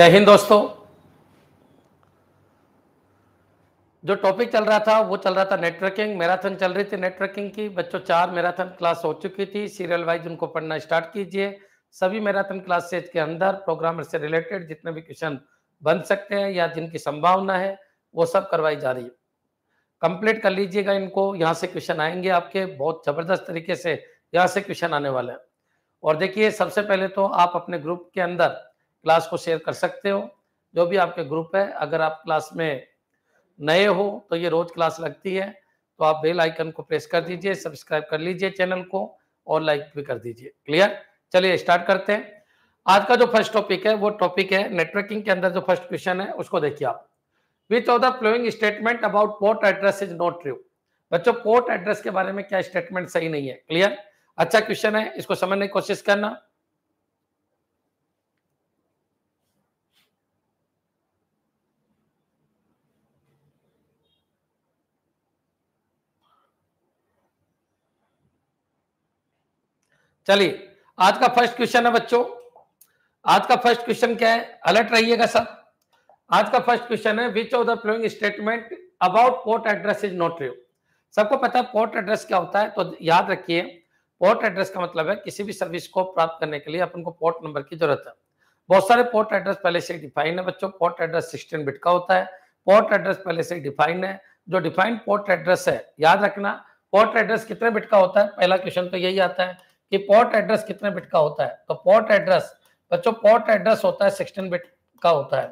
जय हिंद दोस्तों जो टॉपिक चल रहा था वो चल रहा था नेटवर्किंग मैराथन चल रही थी नेटवर्किंग की बच्चों चार मैराथन क्लास हो चुकी थी सीरियल वाइज उनको पढ़ना स्टार्ट कीजिए सभी मैराथन क्लासेज के अंदर प्रोग्रामर से रिलेटेड जितने भी क्वेश्चन बन सकते हैं या जिनकी संभावना है वो सब करवाई जा रही है कंप्लीट कर लीजिएगा इनको यहाँ से क्वेश्चन आएंगे आपके बहुत ज़बरदस्त तरीके से यहाँ से क्वेश्चन आने वाले हैं और देखिए सबसे पहले तो आप अपने ग्रुप के अंदर क्लास को शेयर कर सकते हो जो भी आपके ग्रुप है अगर आप क्लास में नए हो तो ये रोज क्लास लगती है तो आप बेल आइकन को प्रेस कर दीजिए सब्सक्राइब कर लीजिए चैनल को और लाइक भी कर दीजिए क्लियर चलिए स्टार्ट करते हैं आज का जो फर्स्ट टॉपिक है वो टॉपिक है नेटवर्किंग के अंदर जो फर्स्ट क्वेश्चन है उसको देखिए आप which of the following statement about port address is not true बच्चों पोर्ट एड्रेस के बारे में क्या स्टेटमेंट सही नहीं है क्लियर अच्छा क्वेश्चन है इसको समझने की कोशिश करना चलिए आज का फर्स्ट क्वेश्चन है बच्चों आज का फर्स्ट क्वेश्चन क्या है अलर्ट रहिएगा सर आज का फर्स्ट क्वेश्चन है which of the following statement about port address is not true सबको पता है पोर्ट एड्रेस क्या होता है तो याद रखिए पोर्ट एड्रेस का मतलब है किसी भी सर्विस को प्राप्त करने के लिए अपन को पोर्ट नंबर की जरूरत है बहुत सारे पोर्ट एड्रेस पहले से डिफाइन है बच्चों पोर्ट एड्रेस सिक्सटीन बिट का होता है पोर्ट एड्रेस पहले से डिफाइन है जो डिफाइंड पोर्ट एड्रेस है याद रखना पोर्ट एड्रेस कितने बिट का होता है पहला क्वेश्चन तो यही आता है कि पोर्ट एड्रेस कितने बिट का होता है तो पोर्ट एड्रेस बच्चों पोर्ट एड्रेस होता है सिक्सटीन बिट का होता है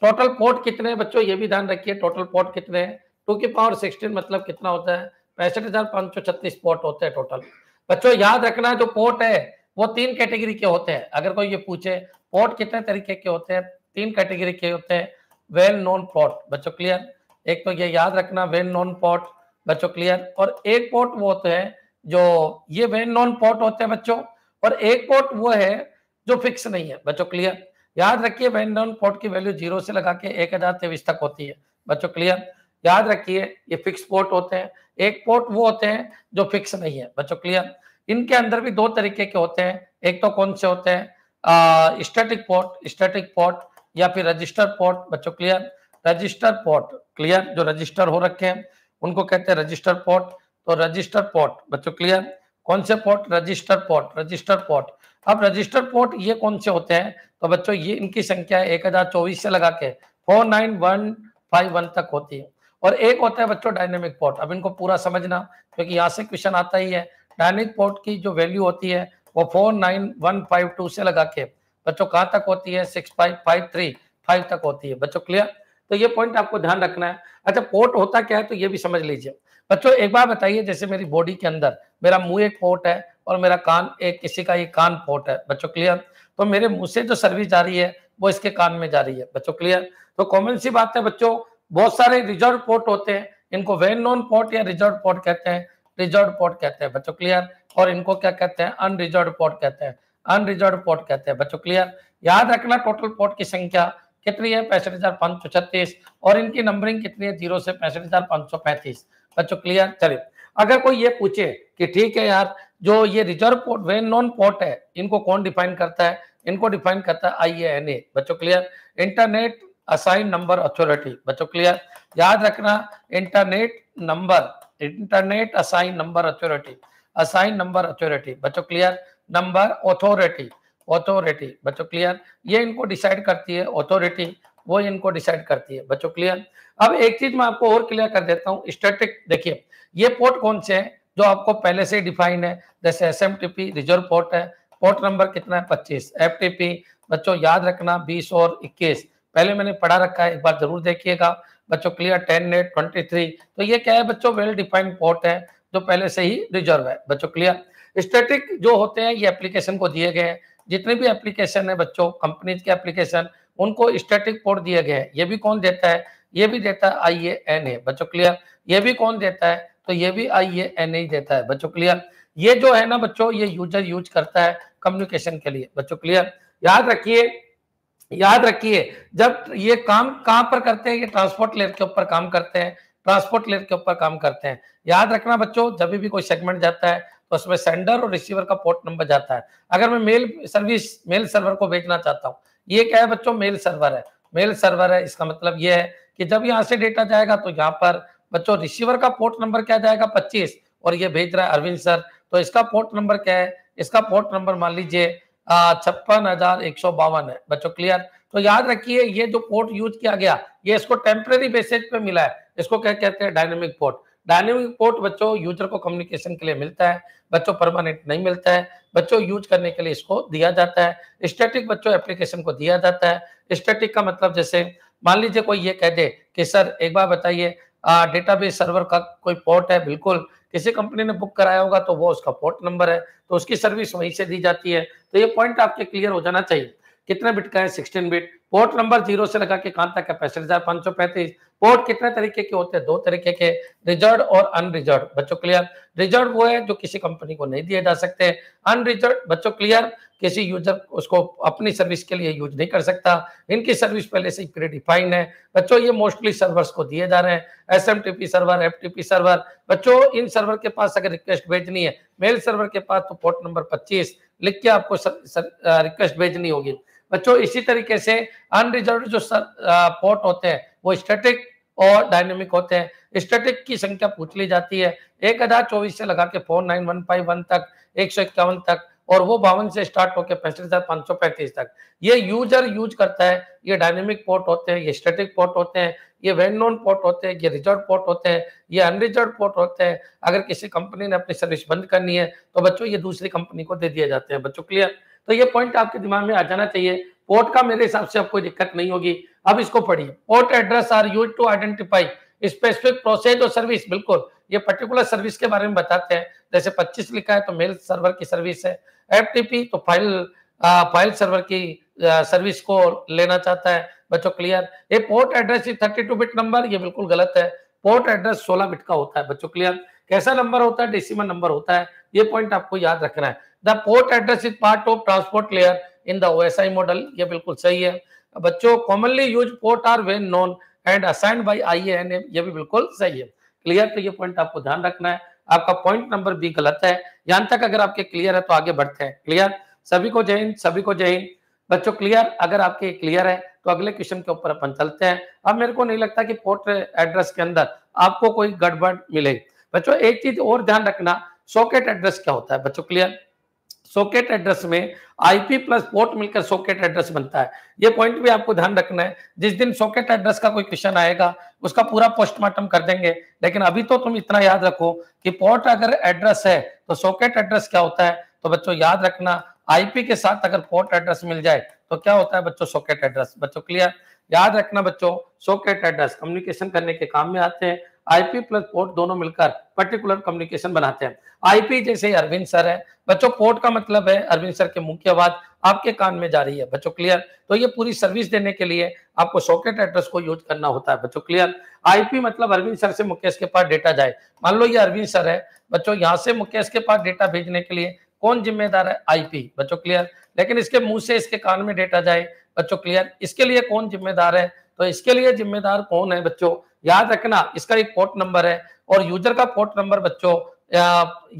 टोटल पोर्ट कितने बच्चों ये भी ध्यान रखिए टोटल पोर्ट कितने हैं टू की पावर सिक्सटीन मतलब कितना होता है पैंसठ हजार पांच सौ छत्तीस पोर्ट होते हैं टोटल बच्चों याद रखना है जो पोर्ट है वो तीन कैटेगरी के होते हैं अगर कोई ये पूछे पोर्ट कितने तरीके के होते हैं तीन कैटेगरी के होते हैं वेल नॉन पोर्ट बच्चों क्लियर एक तो ये याद रखना वेल नॉन पोर्ट बच्चों क्लियर और एक पोर्ट वो होते हैं जो ये वेन नॉन पॉट होते हैं बच्चों और एक पॉट वो है जो फिक्स नहीं है बच्चों क्लियर याद रखिए वेन नॉन पॉट की वैल्यू जीरो से लगा के एक हजार तेईस तक होती है बच्चों क्लियर याद रखिए ये फिक्स पोर्ट होते हैं एक पोर्ट वो होते हैं जो फिक्स नहीं है बच्चों क्लियर इनके अंदर भी दो तरीके के होते हैं एक तो कौन से होते हैं स्टैटिक पोर्ट स्टैटिक पोर्ट या फिर रजिस्टर पोर्ट बच्चों क्लियर रजिस्टर पोर्ट क्लियर जो रजिस्टर हो रखे हैं उनको कहते हैं रजिस्टर पोर्ट तो रजिस्टर पोर्ट बच्चों क्लियर कौन से port register port register port अब रजिस्टर पोर्ट ये कौन से होते हैं तो बच्चों ये इनकी संख्या हजार चौबीस से लगा के four nine one five one तक होती है और एक होता है बच्चों डायनेमिक पोर्ट अब इनको पूरा समझना क्योंकि यहाँ से क्वेश्चन आता ही है डायनेमिक पोर्ट की जो वैल्यू होती है वो four nine one five two से लगा के बच्चों कहाँ तक होती है six five five three five तक होती है बच्चों क्लियर तो ये पॉइंट आपको ध्यान रखना है अच्छा पोर्ट होता क्या है तो ये भी समझ लीजिए बच्चों एक बार बताइए जैसे मेरी बॉडी के अंदर मेरा मुंह एक पोर्ट है और मेरा कान एक किसी का ये कान पोर्ट है बच्चों क्लियर तो मेरे मुंह से जो सर्विस जा रही है वो इसके कान में जा रही है बच्चों क्लियर तो कॉमन सी बात है बच्चों बहुत सारे रिजर्व पोर्ट होते हैं इनको वेल नोन पोर्ट या रिजर्व पोर्ट कहते हैं रिजर्व पोर्ट कहते हैं बच्चों क्लियर और इनको क्या कहते हैं अनरिजर्व पोर्ट कहते हैं अनरिजर्व पोर्ट कहते हैं बच्चों क्लियर याद रखना टोटल पोर्ट की संख्या कितनी है पैंसठ हजार पाँच सौ छत्तीस और इनकी नंबरिंग कितनी है जीरो से पैंसठ हजार सौ बच्चों क्लियर चलिए अगर कोई ये पूछे कि ठीक है यार जो ये reserve port well known port है इनको कौन डिफाइन करता है इनको डिफाइन करता है आई एन ए बच्चों clear internet assign number authority बच्चों क्लियर याद रखना internet number internet assign number authority assign number authority बच्चों क्लियर नंबर अथॉरिटी अथॉरिटी बच्चों क्लियर ये इनको डिसाइड करती है अथॉरिटी वो इनको डिसाइड करती है बच्चों क्लियर अब एक चीज मैं आपको और क्लियर कर देता हूँ स्टेटिक देखिए ये पोर्ट कौन से हैं जो आपको पहले से डिफाइन है जैसे एस रिजर्व पोर्ट है पोर्ट नंबर कितना है पच्चीस एफ बच्चों याद रखना बीस और इक्कीस पहले मैंने पढ़ा रखा है एक बार जरूर देखिएगा बच्चों clear telnet twenty three तो ये क्या है बच्चों वेल डिफाइंड पोर्ट है जो पहले से ही रिजर्व है बच्चों क्लियर स्टेटिक जो होते हैं ये एप्लीकेशन को दिए गए हैं जितने भी एप्लीकेशन है बच्चों कंपनीज के एप्लीकेशन उनको स्टैटिक पोर्ट दिया गया है ये भी कौन देता है ये भी देता है आई ए एन ए बच्चों क्लियर ये भी कौन देता है तो ये भी आई ए एन ए देता है बच्चों क्लियर ये जो है ना बच्चों ये यूजर यूज करता है कम्युनिकेशन के लिए बच्चों क्लियर याद रखिए याद रखिए जब ये काम कहां पर करते हैं ये ट्रांसपोर्ट लेयर के ऊपर काम करते हैं ट्रांसपोर्ट लेयर के ऊपर काम करते हैं याद रखना बच्चों जब भी कोई सेगमेंट जाता है तो उसमें सेंडर और रिसीवर का पोर्ट नंबर जाता है अगर मैं मेल सर्विस मेल सर्वर को भेजना चाहता हूँ ये क्या है बच्चों मेल सर्वर है मेल सर्वर है इसका मतलब ये है कि जब यहाँ से डेटा जाएगा तो यहाँ पर बच्चों रिसीवर का पोर्ट नंबर क्या जाएगा पच्चीस और ये भेज रहा है अरविंद सर तो इसका पोर्ट नंबर क्या है इसका पोर्ट नंबर मान लीजिए छप्पन हजार एक सौ बावन है बच्चों क्लियर तो याद रखिए ये जो पोर्ट यूज किया गया ये इसको टेम्परेरी बेसिस पे मिला है इसको क्या कहते हैं डायनेमिक पोर्ट डायनेमिक पोर्ट बच्चों यूजर को कम्युनिकेशन के लिए मिलता है बच्चों परमानेंट नहीं मिलता है बच्चों यूज करने के लिए इसको दिया जाता है स्टैटिक बच्चों एप्लीकेशन को दिया जाता है स्टैटिक का मतलब जैसे मान लीजिए कोई ये कह दे कि सर एक बार बताइए डेटाबेस सर्वर का कोई पोर्ट है बिल्कुल किसी कंपनी ने बुक कराया होगा तो वो उसका पोर्ट नंबर है तो उसकी सर्विस वहीं से दी जाती है तो ये पॉइंट आपके क्लियर हो जाना चाहिए कितने बिट का है sixteen bit port number zero से लगा के कहां तक है पैंसठ हजार पांच सौ पैंतीस पोर्ट कितने तरीके के होते हैं दो तरीके के रिजर्व और अनरिजर्व बच्चों क्लियर रिजर्व वो है जो किसी कंपनी को नहीं दिए जा सकते अनरिजर्व बच्चों क्लियर किसी यूजर उसको अपनी सर्विस के लिए यूज नहीं कर सकता इनकी सर्विस पहले से प्री है बच्चों ये मोस्टली सर्वर्स को दिए जा रहे हैं S M server F server बच्चों इन सर्वर के पास अगर रिक्वेस्ट भेजनी है मेल सर्वर के पास तो पोर्ट नंबर पच्चीस लिख के आपको रिक्वेस्ट भेजनी होगी बच्चों इसी तरीके से अनरिजर्व जो पोर्ट होते हैं वो स्टेटिक और डायनेमिक होते हैं स्टेटिक की संख्या पूछ ली जाती है एक हजार चौबीस से लगा के four nine one five one तक एक सौ इक्यावन तक और वो बावन से स्टार्ट होकर पैंसठ हजार पांच सौ पैंतीस तक ये यूजर यूज करता है ये डायनेमिक पोर्ट होते हैं ये स्टेटिक पोर्ट होते हैं ये वेल नोन पोर्ट होते हैं ये रिजर्व पोर्ट होते हैं ये अनरिजर्व पोर्ट होते हैं अगर किसी कंपनी ने अपनी सर्विस बंद करनी है तो बच्चों ये दूसरी कंपनी को दे दिए जाते हैं बच्चों क्लियर तो ये पॉइंट आपके दिमाग में आ जाना चाहिए पोर्ट का मेरे हिसाब से आपको दिक्कत नहीं होगी अब इसको पढ़िए port address are use to identify specific process और सर्विस बिल्कुल ये पर्टिकुलर सर्विस के बारे में बताते हैं जैसे 25 लिखा है तो मेल सर्वर की सर्विस है एफटीपी तो फाइल फाइल सर्वर की सर्विस को लेना चाहता है बच्चों क्लियर ये port address thirty two bit number ये बिल्कुल गलत है पोर्ट एड्रेस सोलह बिट का होता है बच्चों क्लियर कैसा नंबर होता है डेसिमल नंबर होता है ये पॉइंट आपको याद रखना है the port address is part of transport layer in the OSI model ये बिल्कुल सही है बच्चों commonly use port are well known and assigned by I N M ये भी बिल्कुल सही है क्लियर तो ये पॉइंट आपको ध्यान रखना है आपका पॉइंट नंबर बी गलत है यहां तक अगर आपके क्लियर है तो आगे बढ़ते हैं क्लियर सभी को जय हिंद सभी को जय हिंद बच्चों क्लियर अगर आपके क्लियर है तो अगले क्वेश्चन के ऊपर अपन चलते हैं अब मेरे को नहीं लगता कि पोर्ट एड्रेस के अंदर आपको कोई गड़बड़ मिलेगी बच्चों एक चीज और ध्यान रखना सॉकेट एड्रेस क्या होता है बच्चों क्लियर सॉकेट एड्रेस में आईपी प्लस पोर्ट मिलकर सॉकेट एड्रेस बनता है ये पॉइंट भी आपको ध्यान रखना है जिस दिन सॉकेट एड्रेस का कोई क्वेश्चन आएगा उसका पूरा पोस्टमार्टम कर देंगे लेकिन अभी तो तुम इतना याद रखो कि पोर्ट अगर एड्रेस है तो सॉकेट एड्रेस क्या होता है तो बच्चों याद रखना आईपी के साथ अगर पोर्ट एड्रेस मिल जाए तो क्या होता है बच्चों सॉकेट एड्रेस बच्चों क्लियर याद रखना बच्चों सॉकेट एड्रेस कम्युनिकेशन करने के काम में आते हैं आईपी प्लस पोर्ट दोनों मिलकर पर्टिकुलर कम्युनिकेशन बनाते हैं आईपी जैसे अरविंद सर है बच्चों पोर्ट का मतलब है अरविंद सर के मुख्य आवाज आपके कान में जा रही है बच्चों क्लियर तो ये पूरी सर्विस देने के लिए आपको सॉकेट एड्रेस को यूज करना होता है बच्चों क्लियर आईपी मतलब अरविंद सर से मुकेश के पास डेटा जाए मान लो ये अरविंद सर है बच्चों यहाँ से मुकेश के पास डेटा भेजने के लिए कौन जिम्मेदार है आईपी बच्चों क्लियर लेकिन इसके मुंह से इसके कान में डेटा जाए बच्चों क्लियर इसके लिए कौन जिम्मेदार है तो इसके लिए जिम्मेदार कौन है बच्चों याद रखना इसका एक पोर्ट नंबर है और यूजर का पोर्ट नंबर बच्चों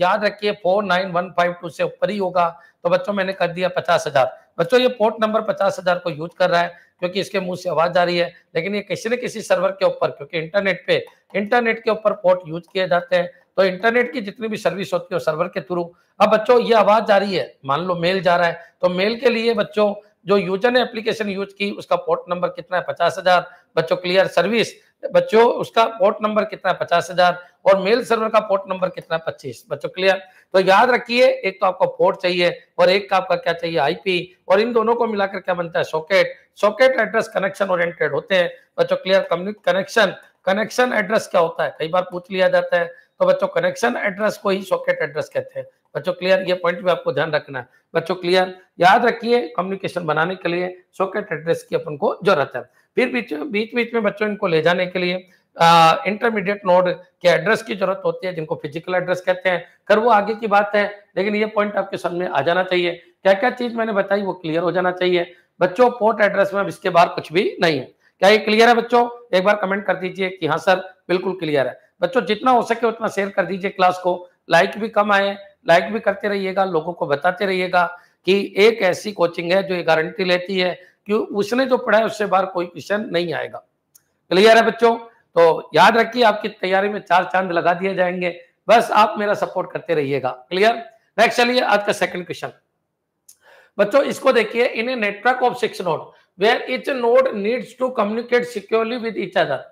याद रखिए four nine one five two से ऊपर ही होगा तो बच्चों मैंने कर दिया पचास हजार बच्चों ये पोर्ट नंबर पचास हजार को यूज कर रहा है क्योंकि इसके मुंह से आवाज आ रही है लेकिन ये किसी न किसी सर्वर के ऊपर क्योंकि इंटरनेट पे इंटरनेट के ऊपर पोर्ट यूज किए जाते हैं तो इंटरनेट की जितनी भी सर्विस होती है सर्वर के थ्रू अब बच्चों ये आवाज जा रही है मान लो मेल जा रहा है तो मेल के लिए बच्चों जो यूजर ने एप्लीकेशन यूज की उसका पोर्ट नंबर कितना है पचास हजार बच्चों क्लियर सर्विस बच्चों उसका पोर्ट नंबर कितना है पचास हजार और मेल सर्वर का पोर्ट नंबर कितना है पच्चीस बच्चों क्लियर तो याद रखिए एक तो आपको पोर्ट चाहिए और एक का आपका क्या चाहिए आईपी और इन दोनों को मिलाकर क्या बनता है socket socket address connection oriented होते हैं बच्चों क्लियर कनेक्शन कनेक्शन एड्रेस क्या होता है कई बार पूछ लिया जाता है तो बच्चों कनेक्शन एड्रेस को ही सॉकेट एड्रेस कहते हैं बच्चों क्लियर ये पॉइंट भी आपको ध्यान रखना है बच्चों क्लियर याद रखिए कम्युनिकेशन बनाने के लिए सोकेट एड्रेस की अपन को जरूरत है फिर बीच बीच बीच में बच्चों इनको ले जाने के लिए इंटरमीडिएट नोड के एड्रेस की जरूरत होती है जिनको फिजिकल एड्रेस कहते हैं कर वो आगे की बात है लेकिन ये पॉइंट आपके सामने आ जाना चाहिए क्या क्या चीज मैंने बताई वो क्लियर हो जाना चाहिए बच्चों पोर्ट एड्रेस में अब इसके बाहर कुछ भी नहीं है क्या ये क्लियर है बच्चों एक बार कमेंट कर दीजिए कि हाँ सर बिल्कुल क्लियर है बच्चों जितना हो सके उतना शेयर कर दीजिए क्लास को लाइक भी कम आए लाइक भी करते रहिएगा लोगों को बताते रहिएगा कि एक ऐसी कोचिंग है जो ये गारंटी लेती है कि उसने जो पढ़ा है उससे बाहर कोई क्वेश्चन नहीं आएगा क्लियर है बच्चों तो याद रखिए आपकी तैयारी में चार चांद लगा दिए जाएंगे बस आप मेरा सपोर्ट करते रहिएगा क्लियर नेक्स्ट चलिए आज का सेकंड क्वेश्चन बच्चों इसको देखिए in a network of six node where each node needs to communicate securely with each other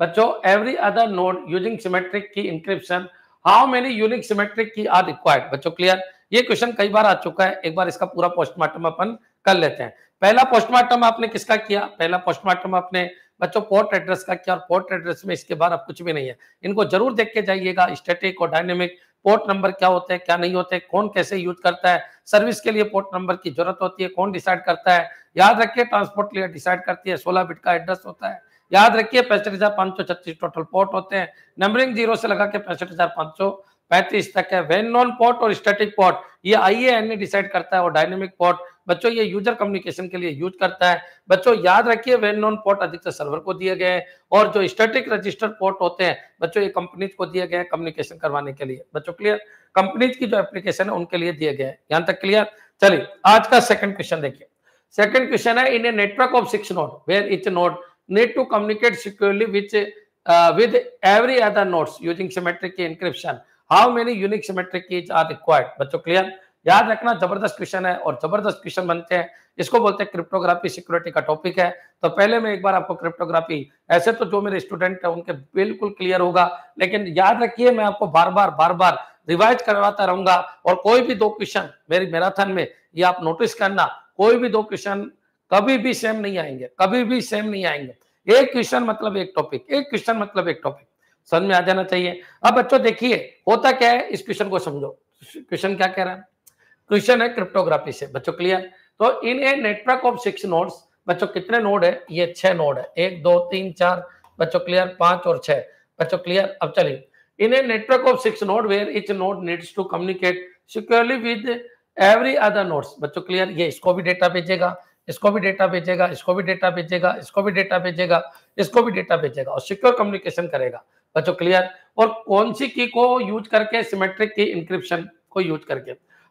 बच्चों every other node using symmetric key encryption how many unique symmetric key are required बच्चों clear ये question कई बार आ चुका है एक बार इसका पूरा पोस्टमार्टम अपन कर लेते हैं पहला पोस्टमार्टम आपने किसका किया पहला पोस्टमार्टम आपने बच्चों पोर्ट एड्रेस का किया और पोर्ट एड्रेस में इसके बाद अब कुछ भी नहीं है इनको जरूर देख के जाइएगा स्टेटिक और डायनेमिक पोर्ट नंबर क्या होते हैं क्या नहीं होते कौन कैसे यूज करता है सर्विस के लिए पोर्ट नंबर की जरूरत होती है कौन डिसाइड करता है याद रखिए ट्रांसपोर्ट लेयर डिसाइड करती है सोलह बिट का एड्रेस होता है याद रखिए पैंसठ हजार पांच सौ छत्तीस टोटल पोर्ट होते हैं नंबरिंग जीरो से लगा के पैंसठ हजार पांच सौ पैंतीस तक है वेन नॉन पोर्ट और स्टैटिक पोर्ट ये आई एन डिसाइड करता है और डायनेमिक पोर्ट बच्चों ये यूजर कम्युनिकेशन के लिए यूज करता है बच्चों याद रखिए वेन नॉन पोर्ट अधिकतर सर्वर को दिए गए हैं और जो स्टैटिक रजिस्टर पोर्ट होते हैं बच्चों ये कंपनीज को दिए गए हैं कम्युनिकेशन करवाने के लिए बच्चों क्लियर कंपनीज की जो एप्लीकेशन है उनके लिए दिए गए हैं यहाँ तक क्लियर चलिए आज का सेकंड क्वेश्चन देखिए सेकंड क्वेश्चन है in a network of six node where each node need to communicate securely with, uh, with every other nodes using symmetric key encryption. How many unique symmetric keys are required? bachcho clear याद रखना जबरदस्त question है और जबरदस्त question बनते हैं इसको बोलते हैं क्रिप्टोग्राफी सिक्योरिटी का टॉपिक है तो पहले मैं एक बार आपको क्रिप्टोग्राफी ऐसे तो जो मेरे स्टूडेंट है उनके बिल्कुल क्लियर होगा लेकिन याद रखिए मैं आपको बार बार बार बार रिवाइज करवाता रहूंगा और कोई भी दो क्वेश्चन मेरी मैराथन में ये आप नोटिस करना कोई भी दो क्वेश्चन कभी भी सेम नहीं आएंगे कभी भी सेम नहीं आएंगे एक क्वेश्चन मतलब एक टॉपिक एक क्वेश्चन मतलब एक टॉपिक समझ में आ जाना चाहिए अब बच्चों देखिए होता क्या है इस क्वेश्चन को समझो क्वेश्चन क्या कह रहा है क्वेश्चन है क्रिप्टोग्राफी से बच्चों क्लियर तो in a network of six nodes बच्चों कितने नोड है ये छह नोड है एक दो तीन चार बच्चों क्लियर पांच और छह बच्चों क्लियर अब चलिए in a network of six node where each node needs to communicate securely with every other nodes बच्चों क्लियर ये इसको भी डेटा भेजेगा इसको भी डेटा भेजेगा इसको भी डेटा भेजेगा इसको भी डेटा भेजेगा इसको भी डेटा भेजेगा और सिक्योर कम्युनिकेशन करेगा बच्चों क्लियर और कौन सी की को यूज करके सिमेट्रिक की इंक्रिप्शन को यूज करके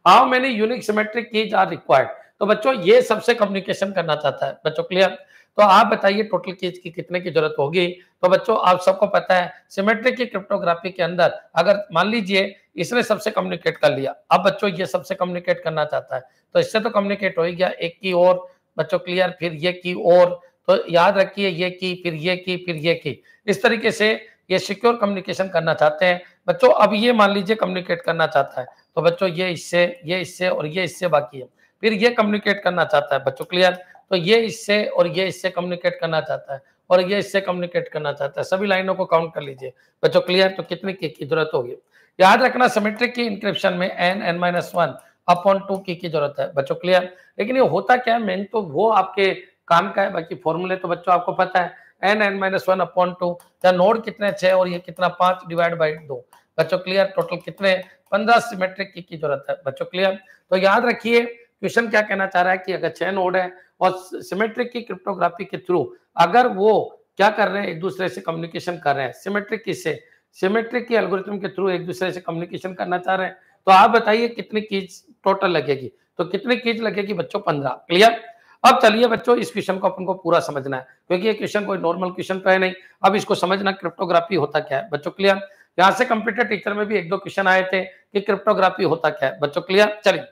how many unique symmetric keys are required तो बच्चों ये सबसे कम्युनिकेशन करना चाहता है बच्चों क्लियर तो आप बताइए टोटल कीज की कितने की जरूरत होगी तो बच्चों आप सबको पता है सिमेट्रिक की क्रिप्टोग्राफी के अंदर अगर मान लीजिए इसने सबसे कम्युनिकेट कर लिया अब बच्चों ये सबसे कम्युनिकेट करना चाहता है तो इससे तो कम्युनिकेट हो ही गया एक की और बच्चों क्लियर फिर ये की और तो याद रखिए ये की फिर ये की फिर ये की इस तरीके से ये सिक्योर कम्युनिकेशन करना चाहते हैं बच्चों अब ये मान लीजिए कम्युनिकेट करना चाहता है तो बच्चों ये इससे ये इससे और ये इससे बाकी है फिर ये कम्युनिकेट करना चाहता है बच्चों क्लियर तो ये इससे और ये इससे कम्युनिकेट करना चाहता है और ये इससे कम्युनिकेट करना चाहता है सभी लाइनों को काउंट कर लीजिए बच्चों क्लियर तो कितने की जरूरत होगी याद रखना सिमेट्रिक की इंक्रिप्शन में N N minus one upon two key की जरूरत है बच्चों क्लियर लेकिन ये होता क्या है मेन तो वो आपके काम का है बाकी फॉर्मूले तो बच्चों आपको पता है N N minus one upon two या नोड कितने छह और ये कितना पांच डिवाइड बाई दो बच्चों क्लियर टोटल कितने पंद्रह सिमेट्रिक की, की जरूरत है बच्चों क्लियर तो याद रखिए क्वेश्चन क्या कहना चाह रहा है कि अगर छह नोड है और सिमेट्रिक की क्रिप्टोग्राफी के थ्रू अगर वो क्या कर रहे हैं एक दूसरे से कम्युनिकेशन कर रहे हैं सिमेट्रिक किससे सिमेट्रिक की एल्गोरिथम के थ्रू एक दूसरे से कम्युनिकेशन करना चाह रहे हैं तो आप बताइए कितनी कीज टोटल लगेगी तो कितनी कीज लगेगी बच्चों पंद्रह क्लियर अब चलिए बच्चों इस क्वेश्चन को अपन को पूरा समझना है क्योंकि ये क्वेश्चन कोई नॉर्मल क्वेश्चन तो है नहीं अब इसको समझना क्रिप्टोग्राफी होता क्या है बच्चों क्लियर यहाँ से कंप्यूटर टीचर में भी एक दो क्वेश्चन आए थे कि क्रिप्टोग्राफी होता क्या है बच्चों क्लियर चलिए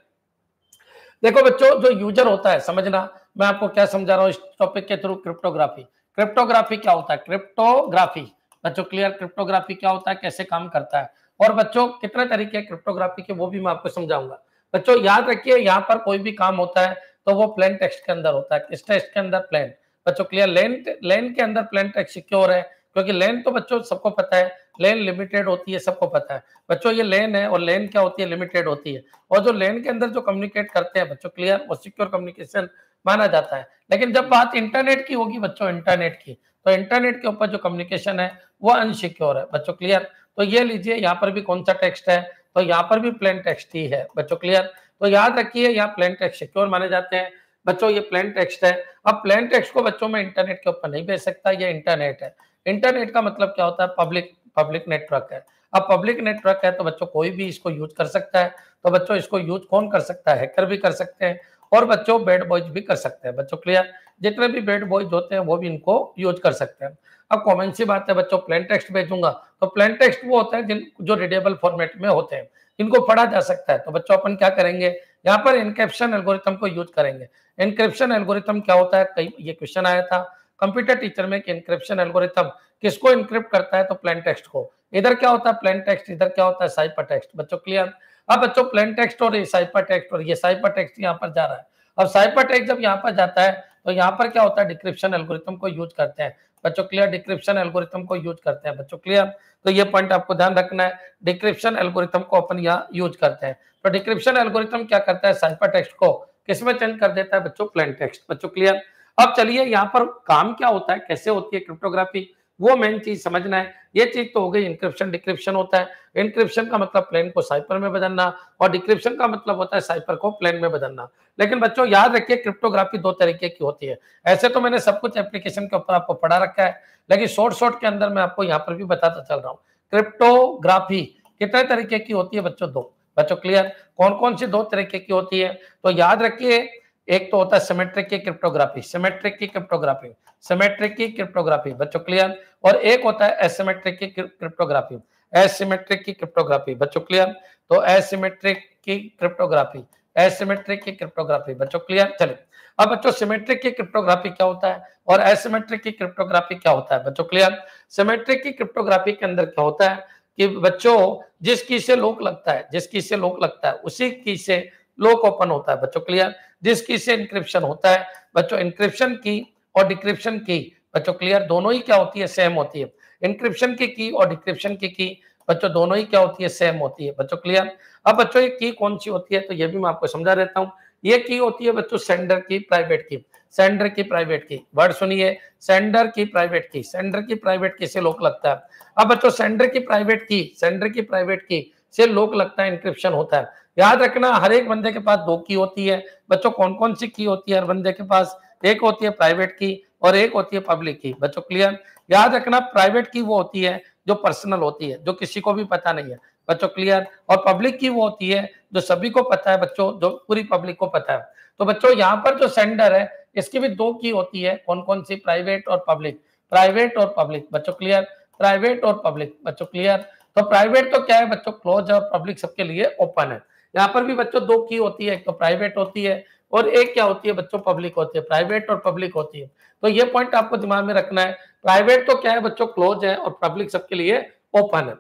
देखो बच्चों जो यूजर होता है समझना मैं आपको क्या समझा रहा हूँ इस टॉपिक के थ्रू क्रिप्टोग्राफी क्रिप्टोग्राफी क्या होता है क्रिप्टोग्राफी बच्चों क्लियर क्रिप्टोग्राफी क्या होता है कैसे काम करता है और बच्चों कितने तरीके हैं क्रिप्टोग्राफी के वो भी मैं आपको समझाऊंगा बच्चों याद रखिए यहाँ पर कोई भी काम होता है तो वो प्लेन टेक्स्ट के अंदर होता है किस टेक्स्ट के अंदर प्लेन बच्चों क्लियर लेन लेन के अंदर प्लेन टेक्स्ट सिक्योर है क्योंकि लेन तो बच्चों सबको पता है लेन लिमिटेड होती है सबको पता है बच्चों ये लेन है और लेन क्या होती है लिमिटेड होती है और जो लेन के अंदर जो कम्युनिकेट करते हैं बच्चों क्लियर और सिक्योर कम्युनिकेशन माना जाता है लेकिन जब बात इंटरनेट की होगी बच्चों इंटरनेट की तो इंटरनेट के ऊपर जो कम्युनिकेशन है वो अनसिक्योर है बच्चों क्लियर तो ये लीजिए यहाँ पर भी कौन सा टेक्स्ट है तो यहाँ पर भी प्लेन टेक्स्ट ही है बच्चों क्लियर तो याद रखिए यहाँ प्लेन टेक्स्ट सिक्योर माने जाते हैं बच्चों ये प्लेन टेक्स्ट है अब प्लेन टेक्स्ट को बच्चों में इंटरनेट के ऊपर नहीं भेज सकता ये इंटरनेट है इंटरनेट का मतलब क्या होता है पब्लिक पब्लिक नेटवर्क है अब पब्लिक नेटवर्क है तो बच्चों कोई भी इसको यूज कर सकता है तो बच्चों इसको यूज कौन कर सकता है हैकर भी कर सकते हैं और बच्चों बेड बॉयज भी कर सकते हैं बच्चों क्लियर जितने भी बेड बॉयज होते हैं वो भी इनको यूज कर सकते हैं अब कॉमन सी बात है बच्चों प्लेन टेक्स्ट भेजूंगा तो प्लेन टेक्स्ट वो होता है जिन जो रीडेबल फॉर्मेट में होते हैं इनको पढ़ा जा सकता है तो बच्चों अपन क्या करेंगे यहाँ पर इनक्रिप्शन एल्गोरिथम को यूज करेंगे इनक्रिप्शन एल्गोरिथम क्या होता है कई ये क्वेश्चन आया था कंप्यूटर टीचर में कि इनक्रिप्शन एल्गोरिथम किसको इनक्रिप्ट करता है तो प्लेन टेक्स्ट को इधर क्या होता है प्लेन टेक्स्ट इधर क्या होता है साइपर टेक्स्ट बच्चों क्लियर अब बच्चों प्लेन टेक्स्ट और साइपर टेक्स्ट और ये साइपर टेक्स्ट यहाँ पर जा रहा है अब साइपर टेक्स्ट जब यहाँ पर जाता है तो यहाँ पर क्या होता है डिक्रिप्शन एल्गोरिथम को यूज करते हैं बच्चों क्लियर डिक्रिप्शन एल्गोरिथम को यूज करते हैं बच्चों क्लियर तो ये पॉइंट आपको ध्यान रखना है डिक्रिप्शन एल्गोरिथम को अपन यहाँ यूज करते हैं तो डिक्रिप्शन एल्गोरिथम क्या करता है साइपर टेक्स्ट को किसमें चेंज कर देता है बच्चों प्लेन टेक्स्ट बच्चों क्लियर अब चलिए यहाँ पर काम क्या होता है कैसे होती है क्रिप्टोग्राफी वो मेन चीज समझना है ये चीज तो हो गई इंक्रिप्शन डिक्रिप्शन होता है इंक्रिप्शन का मतलब प्लेन को साइपर में बदलना और डिक्रिप्शन का मतलब होता है साइपर को प्लेन में बदलना लेकिन बच्चों याद रखिए क्रिप्टोग्राफी दो तरीके की होती है ऐसे तो मैंने सब कुछ एप्लीकेशन के ऊपर आपको पढ़ा रखा है लेकिन शॉर्ट शॉर्ट के अंदर मैं आपको यहाँ पर भी बताता चल रहा हूँ क्रिप्टोग्राफी कितने तरीके की होती है बच्चों दो बच्चों क्लियर कौन कौन सी दो तरीके की होती है तो याद रखिए एक तो होता है symmetric key cryptography symmetric key cryptography symmetric key cryptography बच्चों क्लियर और एक होता है asymmetric key cryptography asymmetric key cryptography बच्चों क्लियर तो asymmetric key cryptography asymmetric key cryptography बच्चों क्लियर चलिए अब बच्चों सिमेट्रिक की क्रिप्टोग्राफी क्या होता है और एसिमेट्रिक की क्रिप्टोग्राफी क्या होता है बच्चों क्लियर सिमेट्रिक की क्रिप्टोग्राफी के अंदर क्या होता है कि बच्चों जिस की से लोक लगता है जिस की से लोक लगता है उसी की से लोक ओपन होता है बच्चों क्लियर जिसकी से इंक्रिप्शन होता है बच्चों इंक्रिप्शन की और डिक्रिप्शन की बच्चों क्लियर दोनों ही क्या होती है सेम होती है इंक्रिप्शन की की और डिक्रिप्शन की की बच्चों दोनों ही क्या होती है सेम होती है बच्चों क्लियर अब बच्चों ये की कौन सी होती है तो ये भी मैं आपको समझा देता हूँ ये की होती है बच्चों सेंडर की प्राइवेट की सेंडर की प्राइवेट की वर्ड सुनिए सेंडर की प्राइवेट की सेंडर की प्राइवेट की से लोक लगता है अब बच्चों सेंडर की प्राइवेट की सेंडर की प्राइवेट की से लोग लगता है इंक्रिप्शन होता है याद रखना हर एक बंदे के पास दो की होती है बच्चों कौन कौन सी की होती है हर बंदे के पास एक होती है प्राइवेट की और एक होती है पब्लिक की बच्चों क्लियर याद रखना प्राइवेट की वो होती है जो पर्सनल होती है जो किसी को भी पता नहीं है बच्चों क्लियर और पब्लिक की वो होती है जो सभी को पता है बच्चों जो पूरी पब्लिक को पता है तो बच्चों यहाँ पर जो सेंडर है इसकी भी दो की होती है कौन कौन सी प्राइवेट और पब्लिक प्राइवेट और पब्लिक बच्चों क्लियर प्राइवेट और पब्लिक बच्चों क्लियर तो प्राइवेट तो क्या है बच्चों क्लोज और पब्लिक सबके लिए ओपन है यहाँ पर भी बच्चों दो की होती है एक तो प्राइवेट होती है और एक क्या होती है बच्चों पब्लिक होती है प्राइवेट और पब्लिक होती है तो ये पॉइंट आपको दिमाग में रखना है प्राइवेट तो क्या है बच्चों क्लोज है और पब्लिक सबके लिए ओपन है